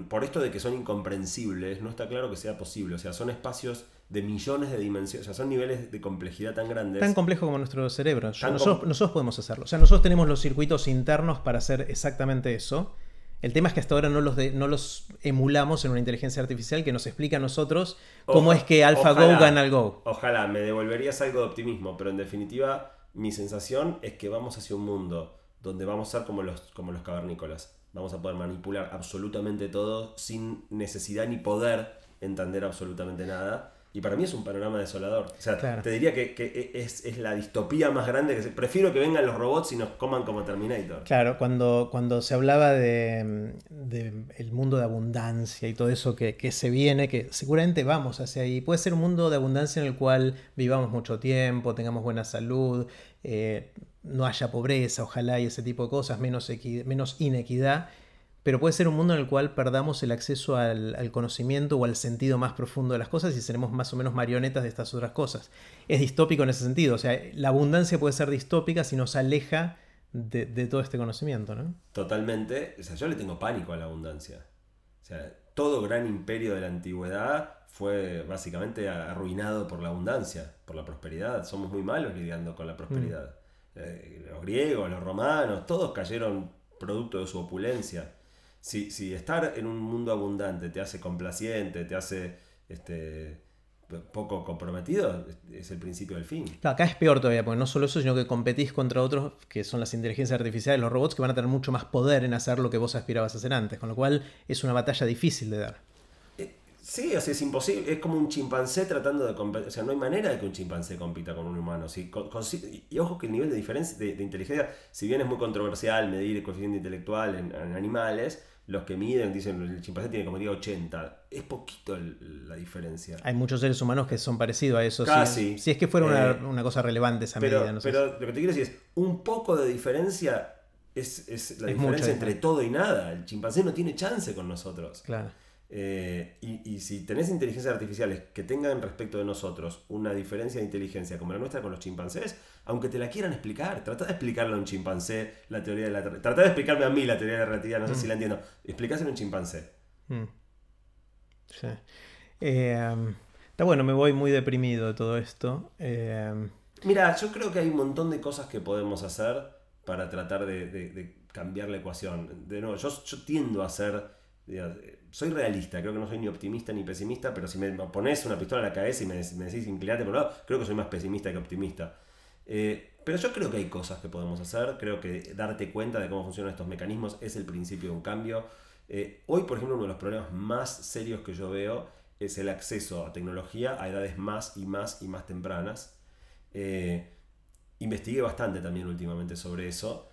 por esto de que son incomprensibles, no está claro que sea posible. O sea, son espacios de millones de dimensiones, o sea, son niveles de complejidad tan grandes. Tan complejo como nuestro cerebro. Nosotros, nosotros podemos hacerlo. O sea, nosotros tenemos los circuitos internos para hacer exactamente eso el tema es que hasta ahora no los, no los emulamos en una inteligencia artificial que nos explica a nosotros cómo es que AlphaGo gana al Go. Ojalá, me devolverías algo de optimismo, pero en definitiva mi sensación es que vamos hacia un mundo donde vamos a ser como los, como los cavernícolas. Vamos a poder manipular absolutamente todo sin necesidad ni poder entender absolutamente nada y para mí es un panorama desolador. te diría que, es, la distopía más grande Prefiero que vengan los robots y nos coman como Terminator. Claro, cuando, cuando se hablaba de, el mundo de abundancia y todo eso que, se viene, que seguramente vamos hacia ahí. Puede ser un mundo de abundancia en el cual vivamos mucho tiempo, tengamos buena salud, eh, no haya pobreza, ojalá, y ese tipo de cosas, menos, menos inequidad pero puede ser un mundo en el cual perdamos el acceso al, conocimiento o al sentido más profundo de las cosas y seremos más o menos marionetas de estas otras cosas. Es distópico en ese sentido, o sea, la abundancia puede ser distópica si nos aleja de, todo este conocimiento, Totalmente, o sea, yo le tengo pánico a la abundancia. O sea, todo gran imperio de la antigüedad fue básicamente arruinado por la abundancia, por la prosperidad. Somos muy malos lidiando con la mm. prosperidad. Eh, los griegos, los romanos, todos cayeron producto de su opulencia si, si estar en un mundo abundante te hace complaciente, te hace este, poco comprometido, es el principio del fin. acá es peor todavía, porque no solo eso, sino que competís contra otros que son las inteligencias artificiales, los robots, que van a tener mucho más poder en hacer lo que vos aspirabas a hacer antes, con lo cual es una batalla difícil de dar. Sí, o es imposible. Es como un chimpancé tratando de competir. O sea, no hay manera de que un chimpancé compita con un humano. Si, y ojo que el nivel de diferencia de, inteligencia, si bien es muy controversial medir el coeficiente intelectual en, animales, los que miden dicen el chimpancé tiene como día 80. Es poquito la diferencia. Hay muchos seres humanos que son parecidos a eso. Casi. Si, es que fuera una, eh, cosa relevante esa medida. No pero lo que te quiero decir es, un poco de diferencia es, es la diferencia entre todo y nada. El chimpancé no tiene chance con nosotros. Claro. Eh, y, si tenés inteligencias artificiales que tengan respecto de nosotros una diferencia de inteligencia como la nuestra con los chimpancés, aunque te la quieran explicar, trata de explicarle a un chimpancé la teoría de la Trata de explicarme a mí la teoría de la relatividad, no sé mm. si la entiendo. Explicáselo a un chimpancé. Mm. Em, está bueno, me voy muy deprimido de todo esto. Eh... Mira, yo creo que hay un montón de cosas que podemos hacer para tratar de, cambiar la ecuación. De nuevo, yo, yo tiendo a ser eh, soy realista, creo que no soy ni optimista ni pesimista, pero si me pones una pistola a la cabeza y me, decís inclinate por un lado, creo que soy más pesimista que optimista. Eh, pero yo creo que hay cosas que podemos hacer, creo que darte cuenta de cómo funcionan estos mecanismos es el principio de un cambio. Eh, hoy, por ejemplo, uno de los problemas más serios que yo veo es el acceso a tecnología a edades más y más y más tempranas. investigué bastante también últimamente sobre eso.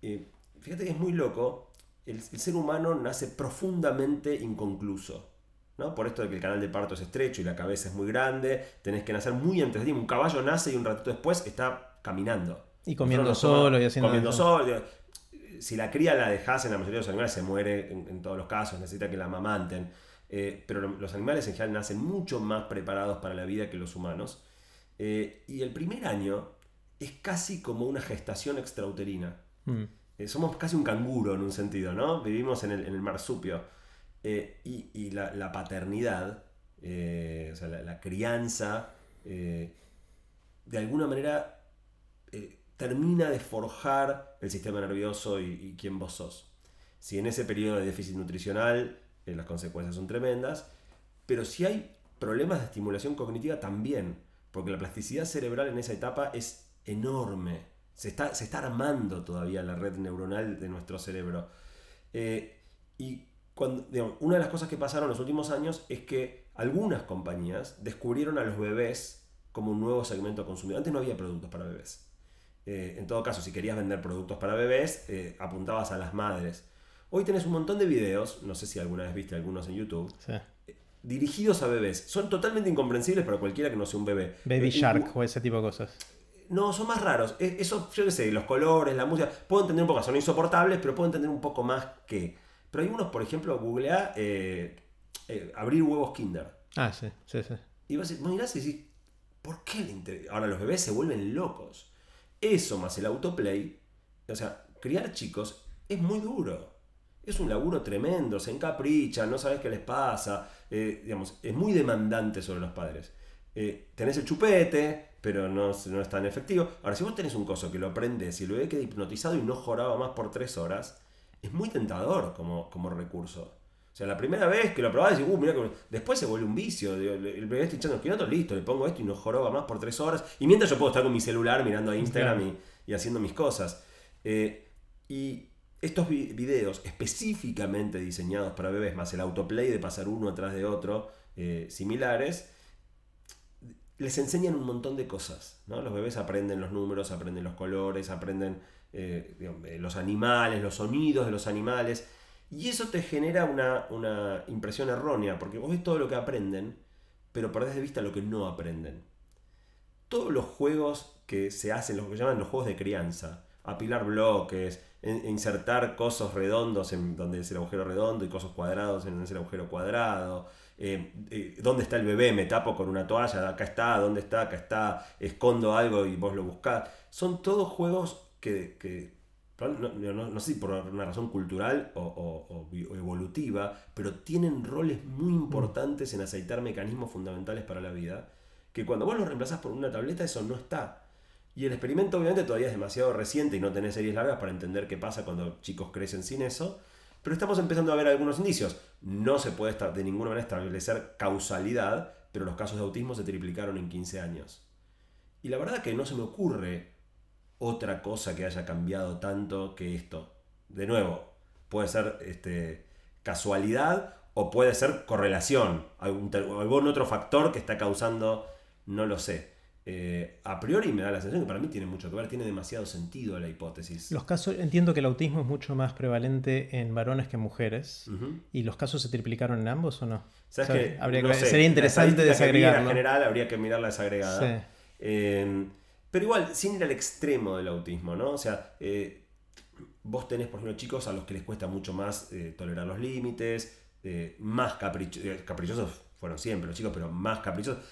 fíjate que es muy loco el, ser humano nace profundamente inconcluso. ¿no? Por esto de que el canal de parto es estrecho y la cabeza es muy grande, tenés que nacer muy antes de Un caballo nace y un ratito después está caminando. Y comiendo solo y haciendo. Comiendo solo. Si la cría la dejasen en la mayoría de los animales, se muere en, todos los casos, necesita que la amamanten. Eh, pero los animales en general nacen mucho más preparados para la vida que los humanos. Eh, y el primer año es casi como una gestación extrauterina. Mm. Eh, somos casi un canguro en un sentido, ¿no? Vivimos en el, en el marsupio. Eh, y, la, paternidad, eh, o sea, la, crianza, de alguna manera termina de forjar el sistema nervioso y, y, quién vos sos. Si en ese periodo de déficit nutricional las consecuencias son tremendas, pero si hay problemas de estimulación cognitiva también, porque la plasticidad cerebral en esa etapa es enorme. Se está, se está armando todavía la red neuronal de nuestro cerebro. Eh, y cuando, una de las cosas que pasaron los últimos años es que algunas compañías descubrieron a los bebés como un nuevo segmento consumidor. Antes no había productos para bebés. Eh, en todo caso, si querías vender productos para bebés, eh, apuntabas a las madres. Hoy tenés un montón de videos, no sé si alguna vez viste algunos en YouTube, dirigidos a bebés. Son totalmente incomprensibles para cualquiera que no sea un bebé. Baby Shark o ese tipo de cosas. No, son más raros. E, eso, yo qué sé, los colores, la música. Puedo entender un poco, son insoportables, pero puedo entender un poco más que. Pero hay unos, por ejemplo, Google A, eh, eh, abrir huevos Kinder. Ah, sí, sí, sí. Y vas a mirás y decís, ¿por qué le interesa? Ahora los bebés se vuelven locos. Eso más el autoplay, o sea, criar chicos es muy duro. Es un laburo tremendo, se encaprichan, no sabes qué les pasa. Eh, digamos, es muy demandante sobre los padres. tenés el chupete, pero no, no es tan efectivo. Ahora, si vos tenés un coso que lo aprendes y el bebé queda hipnotizado y no joraba más por tres horas, es muy tentador como, recurso. O sea, la primera vez que lo probás, uh, después se vuelve un vicio. El bebé está el otro listo, le pongo esto y no joraba más por tres horas. Y mientras yo puedo estar con mi celular mirando a Instagram y, haciendo mis cosas. Eh, y estos videos específicamente diseñados para bebés, más el autoplay de pasar uno atrás de otro, eh, similares, les enseñan un montón de cosas. ¿no? Los bebés aprenden los números, aprenden los colores, aprenden eh, eh, los animales, los sonidos de los animales. Y eso te genera una, impresión errónea, porque vos ves todo lo que aprenden, pero perdés de vista lo que no aprenden. Todos los juegos que se hacen, los que llaman los juegos de crianza, apilar bloques, insertar cosos redondos en donde es el agujero redondo y cosos cuadrados en donde es el agujero cuadrado, eh, eh, dónde está el bebé, me tapo con una toalla, acá está, dónde está, acá está, escondo algo y vos lo buscás. Son todos juegos que, no, sé si por una razón cultural o, evolutiva, pero tienen roles muy importantes en aceitar mecanismos fundamentales para la vida, que cuando vos los reemplazás por una tableta eso no está. Y el experimento obviamente todavía es demasiado reciente y no tenés series largas para entender qué pasa cuando chicos crecen sin eso, pero estamos empezando a ver algunos indicios. No se puede de ninguna manera establecer causalidad, pero los casos de autismo se triplicaron en 15 años. Y la verdad que no se me ocurre otra cosa que haya cambiado tanto que esto. De nuevo, puede ser este, casualidad o puede ser correlación, algún, algún otro factor que está causando, no lo sé. Eh, a priori me da la sensación que para mí tiene mucho que ver, tiene demasiado sentido la hipótesis. Los casos, entiendo que el autismo es mucho más prevalente en varones que en mujeres. ¿Y los casos se triplicaron en ambos o no? ¿Sabes que, sería interesante desagregarlo. En general habría que mirar la desagregada. Eh, pero igual, sin ir al extremo del autismo, ¿no? O sea, eh, vos tenés, por ejemplo, chicos a los que les cuesta mucho más tolerar los límites, más caprichosos fueron siempre los chicos, pero más caprichosos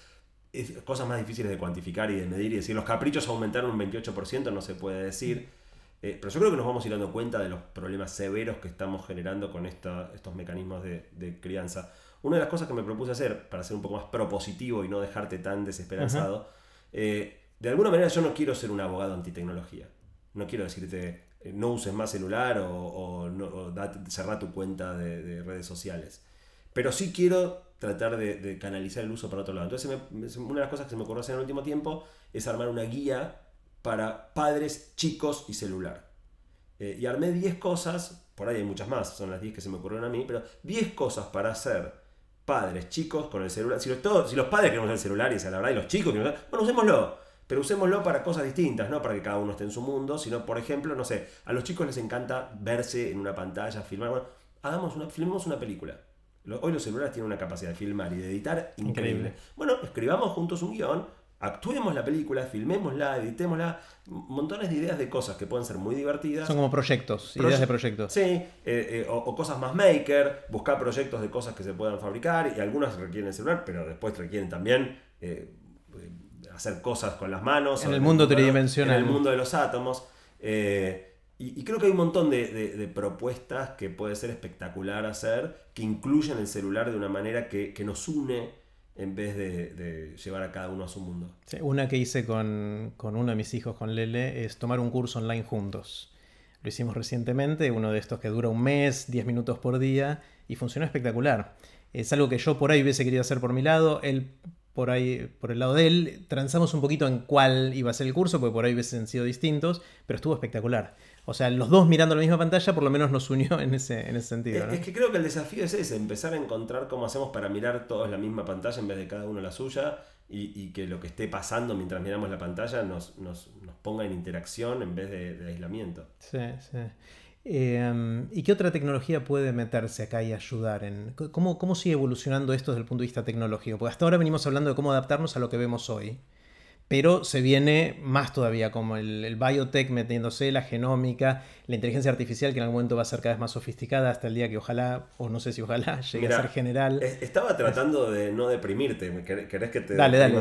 es, cosas más difíciles de cuantificar y de medir y decir, los caprichos aumentaron un 28%, no se puede decir. Mm. Eh, pero yo creo que nos vamos a ir dando cuenta de los problemas severos que estamos generando con estos mecanismos de, crianza. Una de las cosas que me propuse hacer, para ser un poco más propositivo y no dejarte tan desesperanzado, eh, de alguna manera yo no quiero ser un abogado antitecnología. No quiero decirte eh, no uses más celular o, o, tu cuenta de redes sociales. Pero sí quiero tratar de, canalizar el uso para otro lado. Entonces, una de las cosas que se me ocurrió hacer en el último tiempo es armar una guía para padres, chicos y celular. Eh, y armé 10 cosas, por ahí hay muchas más, son las 10 que se me ocurrieron a mí, pero 10 cosas para hacer padres, chicos con el celular. Si los, todos, si los padres queremos el celular y se la verdad, y los chicos queremos, bueno, usémoslo. Pero usémoslo para cosas distintas, no para que cada uno esté en su mundo, sino, por ejemplo, no sé, a los chicos les encanta verse en una pantalla, filmar. hagamos una, filmemos una película Hoy los celulares tienen una capacidad de filmar y de editar increíble. Bueno, escribamos juntos un guión, actuemos la película, filmémosla, editémosla, montones de ideas de cosas que pueden ser muy divertidas. Son como proyectos, ideas de proyectos. Sí, eh, eh, o, cosas más maker, buscar proyectos de cosas que se puedan fabricar y algunas requieren celular, pero después requieren también... Eh, hacer cosas con las manos. En el mundo tridimensional. En el mundo de los átomos. Eh, y, creo que hay un montón de, propuestas que puede ser espectacular hacer, que incluyan el celular de una manera que, nos une en vez de, llevar a cada uno a su mundo. una que hice con, con, uno de mis hijos, con Lele, es tomar un curso online juntos. Lo hicimos recientemente, uno de estos que dura un mes, 10 minutos por día, y funcionó espectacular. Es algo que yo por ahí hubiese querido hacer por mi lado, él por ahí, por el lado de él, transamos un poquito en cuál iba a ser el curso, porque por ahí hubiesen sido distintos, pero estuvo espectacular o sea, los dos mirando la misma pantalla por lo menos nos unió en ese, en ese sentido. Es, que creo que el desafío es ese, empezar a encontrar cómo hacemos para mirar todos la misma pantalla en vez de cada uno la suya y, que lo que esté pasando mientras miramos la pantalla nos, ponga en interacción en vez de, aislamiento. Sí, sí. Em, ¿Y qué otra tecnología puede meterse acá y ayudar? En, ¿Cómo, ¿Cómo sigue evolucionando esto desde el punto de vista tecnológico? Porque hasta ahora venimos hablando de cómo adaptarnos a lo que vemos hoy pero se viene más todavía, como el, el, biotech metiéndose, la genómica, la inteligencia artificial, que en algún momento va a ser cada vez más sofisticada hasta el día que ojalá, o no sé si ojalá, llegue a ser general. Estaba tratando de no deprimirte, ¿querés que te... Dale, dale,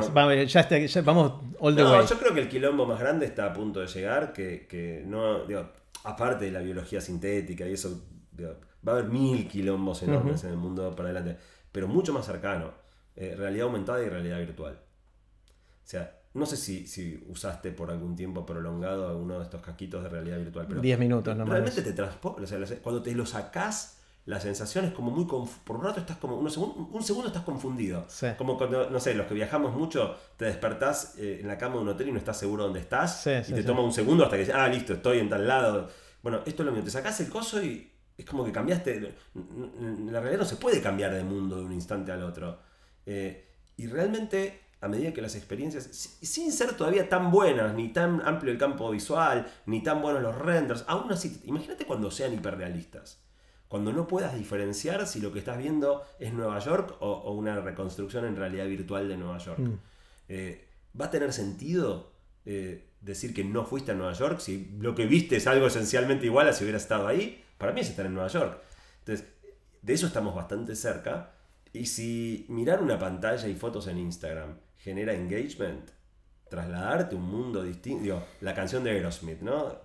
vamos all the Yo creo que el quilombo más grande está a punto de llegar, que, no, aparte de la biología sintética y eso, va a haber mil quilombos enormes en el mundo para adelante, pero mucho más cercano, eh, realidad aumentada y realidad virtual. O sea, no sé si, si usaste por algún tiempo prolongado alguno de estos caquitos de realidad virtual, pero. 10 minutos nomás. Realmente te transporta. cuando te lo sacás, la sensación es como muy. Por un rato estás como. un segundo estás confundido. Como cuando, no sé, los que viajamos mucho, te despertás eh, en la cama de un hotel y no estás seguro dónde estás. y te toma un segundo hasta que dices, ah, listo, estoy en tal lado. Bueno, esto es lo mismo. Te sacás el coso y es como que cambiaste. La realidad no se puede cambiar de mundo de un instante al otro. Eh, y realmente a medida que las experiencias, sin ser todavía tan buenas, ni tan amplio el campo visual, ni tan buenos los renders, aún así, imagínate cuando sean hiperrealistas. Cuando no puedas diferenciar si lo que estás viendo es Nueva York o, una reconstrucción en realidad virtual de Nueva York. Mm. Eh, ¿Va a tener sentido eh, decir que no fuiste a Nueva York si lo que viste es algo esencialmente igual a si hubieras estado ahí? Para mí es estar en Nueva York. Entonces, de eso estamos bastante cerca. Y si mirar una pantalla y fotos en Instagram genera engagement, trasladarte a un mundo distinto. Digo, la canción de Aerosmith, ¿no?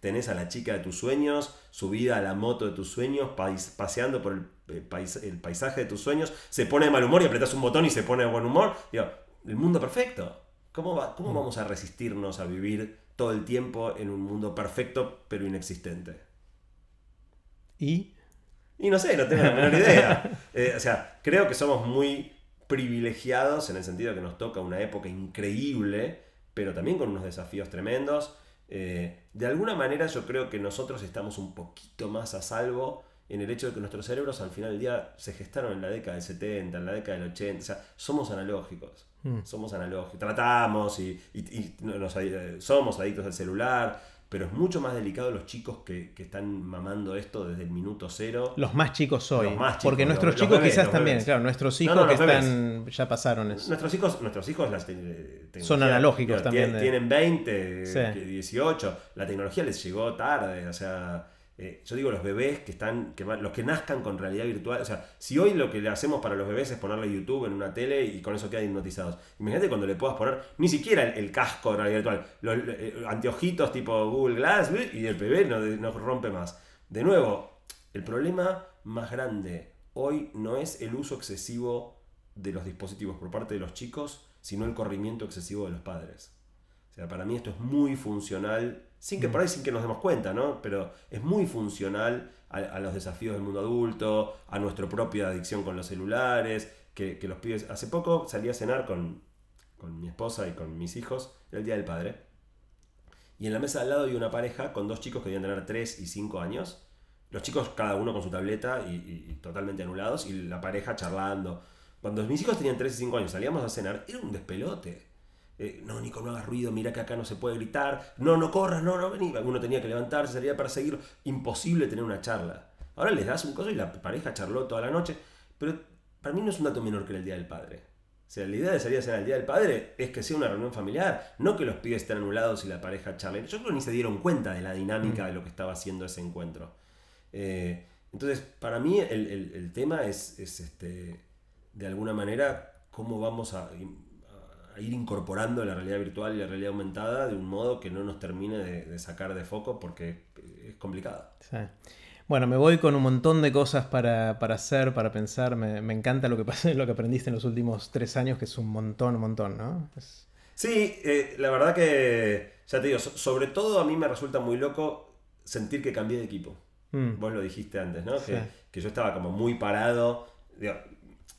tenés a la chica de tus sueños, subida a la moto de tus sueños, paseando por el, eh, el, paisaje de tus sueños, se pone de mal humor y apretas un botón y se pone de buen humor. Digo, el mundo perfecto. ¿Cómo, cómo mm. vamos a resistirnos a vivir todo el tiempo en un mundo perfecto pero inexistente? ¿Y? Y no sé, no tengo la menor idea. Eh, o sea, creo que somos muy privilegiados en el sentido que nos toca una época increíble, pero también con unos desafíos tremendos. Eh, de alguna manera yo creo que nosotros estamos un poquito más a salvo en el hecho de que nuestros cerebros al final del día se gestaron en la década del 70, en la década del 80, o sea, somos analógicos, mm. somos analógicos, tratamos y, eh, somos adictos al celular, pero es mucho más delicado los chicos que, están mamando esto desde el minuto cero. Los más chicos hoy. más porque nuestros chicos quizás también, claro, nuestros hijos que están ya pasaron eso. Nuestros hijos, nuestros hijos las eh, son analógicos también. Tienen, 20, 18, la tecnología les llegó tarde, o sea, eh, yo digo los bebés que están, que, los que nazcan con realidad virtual. O sea, si hoy lo que le hacemos para los bebés es ponerle YouTube en una tele y con eso quedan hipnotizados. Imagínate cuando le puedas poner ni siquiera el, casco de realidad virtual, los eh, anteojitos tipo Google Glass y el bebé no, no rompe más. De nuevo, el problema más grande hoy no es el uso excesivo de los dispositivos por parte de los chicos, sino el corrimiento excesivo de los padres. O sea, para mí esto es muy funcional sin que mm. por ahí sin que nos demos cuenta, ¿no? Pero es muy funcional a, los desafíos del mundo adulto, a nuestra propia adicción con los celulares, que, los pides Hace poco salí a cenar con, mi esposa y con mis hijos, era el día del padre. Y en la mesa al lado había una pareja con dos chicos que debían tener 3 y 5 años. Los chicos, cada uno con su tableta y, y totalmente anulados, y la pareja charlando. Cuando mis hijos tenían 3 y 5 años, salíamos a cenar, era un despelote eh, no, Nico, no hagas ruido, mira que acá no se puede gritar, no, no corras, no, no, vení. Alguno tenía que levantarse, sería para seguir. Imposible tener una charla. Ahora les das un coso y la pareja charló toda la noche, pero para mí no es un dato menor que el Día del Padre. O sea, la idea de salir a ser el Día del Padre es que sea una reunión familiar, no que los pibes estén anulados y la pareja charle, Yo creo que ni se dieron cuenta de la dinámica mm. de lo que estaba haciendo ese encuentro. Eh, entonces, para mí el, tema es, es, este, de alguna manera cómo vamos a ir incorporando la realidad virtual y la realidad aumentada de un modo que no nos termine de, sacar de foco porque es complicado. Bueno, me voy con un montón de cosas para, hacer, para pensar. Me, encanta lo que lo que aprendiste en los últimos tres años, que es un montón, un montón, ¿no? Sí, eh, la verdad que, ya te digo, sobre todo a mí me resulta muy loco sentir que cambié de equipo. Mm. Vos lo dijiste antes, ¿no? Que, yo estaba como muy parado.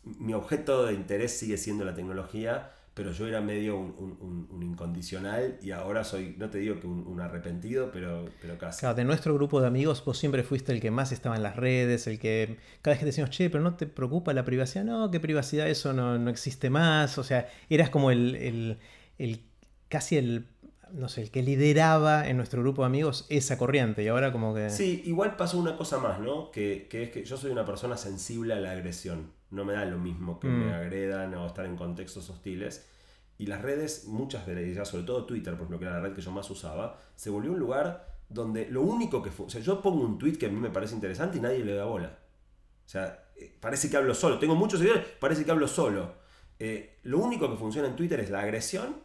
mi objeto de interés sigue siendo la tecnología, pero yo era medio un, incondicional y ahora soy, no te digo que un, arrepentido, pero, pero casi. Claro, de nuestro grupo de amigos, vos siempre fuiste el que más estaba en las redes, el que cada vez que decimos, che, pero no te preocupa la privacidad, no, qué privacidad, eso no, no existe más, o sea, eras como el, casi el, no sé, el que lideraba en nuestro grupo de amigos esa corriente y ahora como que... Sí, igual pasó una cosa más, ¿no? Que, que es que yo soy una persona sensible a la agresión no me da lo mismo que me mm. agredan o estar en contextos hostiles. Y las redes, muchas de ellas, sobre todo Twitter, por pues, lo que era la red que yo más usaba, se volvió un lugar donde lo único que o sea, yo pongo un tweet que a mí me parece interesante y nadie le da bola. O sea, eh, parece que hablo solo. Tengo muchos seguidores, parece que hablo solo. Eh, lo único que funciona en Twitter es la agresión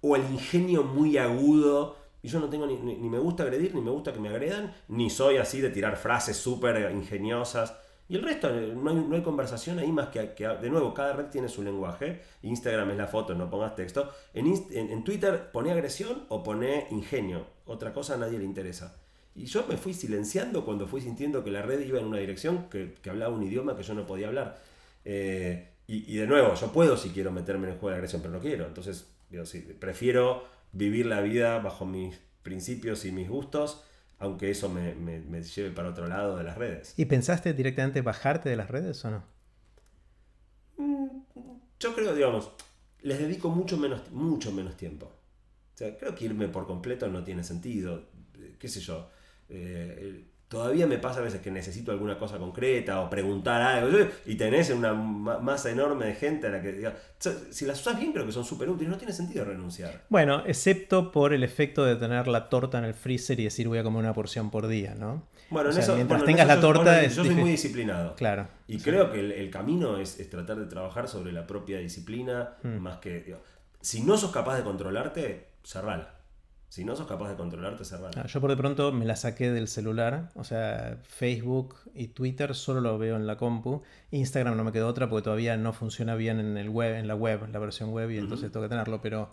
o el ingenio muy agudo. Y yo no tengo ni, ni, ni me gusta agredir, ni me gusta que me agredan, ni soy así de tirar frases súper ingeniosas. Y el resto, eh, no hay, no hay conversación ahí más que, de nuevo, cada red tiene su lenguaje. Instagram es la foto, no pongas texto. En, Twitter pone agresión o pone ingenio. Otra cosa a nadie le interesa. Y yo me fui silenciando cuando fui sintiendo que la red iba en una dirección, que, hablaba un idioma que yo no podía hablar. Eh, y, de nuevo, yo puedo si quiero meterme en el juego de agresión, pero no quiero. Entonces, yo sí, prefiero vivir la vida bajo mis principios y mis gustos aunque eso me, lleve para otro lado de las redes. ¿Y pensaste directamente bajarte de las redes o no? Mm, yo creo, digamos, les dedico mucho menos, mucho menos tiempo. O sea, creo que irme por completo no tiene sentido. Eh, ¿Qué sé yo? Eh, Todavía me pasa a veces que necesito alguna cosa concreta o preguntar algo y tenés una masa enorme de gente a la que diga, si las usas bien creo que son súper útiles, no tiene sentido renunciar. Bueno, excepto por el efecto de tener la torta en el freezer y decir voy a comer una porción por día, ¿no? Bueno, en eso, mientras la torta... yo soy muy disciplinado. Claro. Y creo que el, camino es, tratar de trabajar sobre la propia disciplina mm. más que... si no sos capaz de controlarte, cerrala. Si no sos capaz de controlarte, cerrar. Ah, yo por de pronto me la saqué del celular. O sea, Facebook y Twitter solo lo veo en la compu. Instagram no me quedó otra porque todavía no funciona bien en, el web, en la web, la versión web, y entonces tengo que tenerlo. Pero,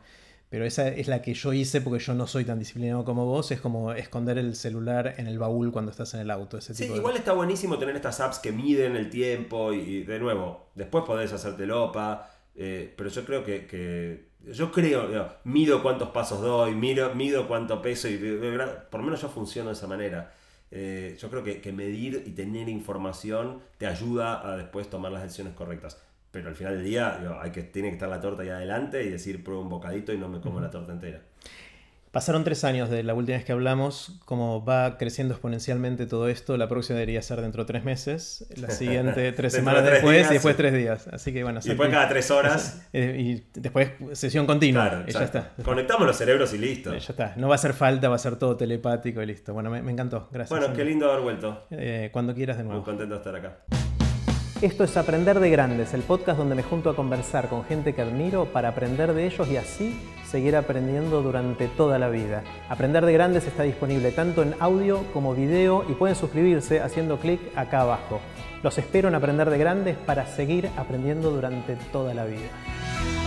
pero esa es la que yo hice porque yo no soy tan disciplinado como vos. Es como esconder el celular en el baúl cuando estás en el auto. Ese sí, igual está buenísimo tener estas apps que miden el tiempo y, de nuevo, después podés hacerte lopa. Eh, pero yo creo que yo creo, mido cuántos pasos doy, miro, mido cuánto peso y por lo menos yo funciono de esa manera. Eh, yo creo que, medir y tener información te ayuda a después tomar las decisiones correctas. Pero al final del día hay que, tiene que estar la torta ahí adelante y decir pruebo un bocadito y no me como la torta entera. Pasaron tres años de la última vez que hablamos, como va creciendo exponencialmente todo esto, la próxima debería ser dentro de tres meses, la siguiente tres semanas después y después tres días. Así que bueno. Y después cada tres horas. Eh, y después sesión continua. ya está. Conectamos los cerebros y listo. Eh, ya está. No va a hacer falta, va a ser todo telepático y listo. Bueno, me, encantó. Gracias. Bueno, qué lindo haber vuelto. Eh, cuando quieras de nuevo. Muy contento de estar acá. Esto es Aprender de Grandes, el podcast donde me junto a conversar con gente que admiro para aprender de ellos y así seguir aprendiendo durante toda la vida. Aprender de Grandes está disponible tanto en audio como video y pueden suscribirse haciendo clic acá abajo. Los espero en Aprender de Grandes para seguir aprendiendo durante toda la vida.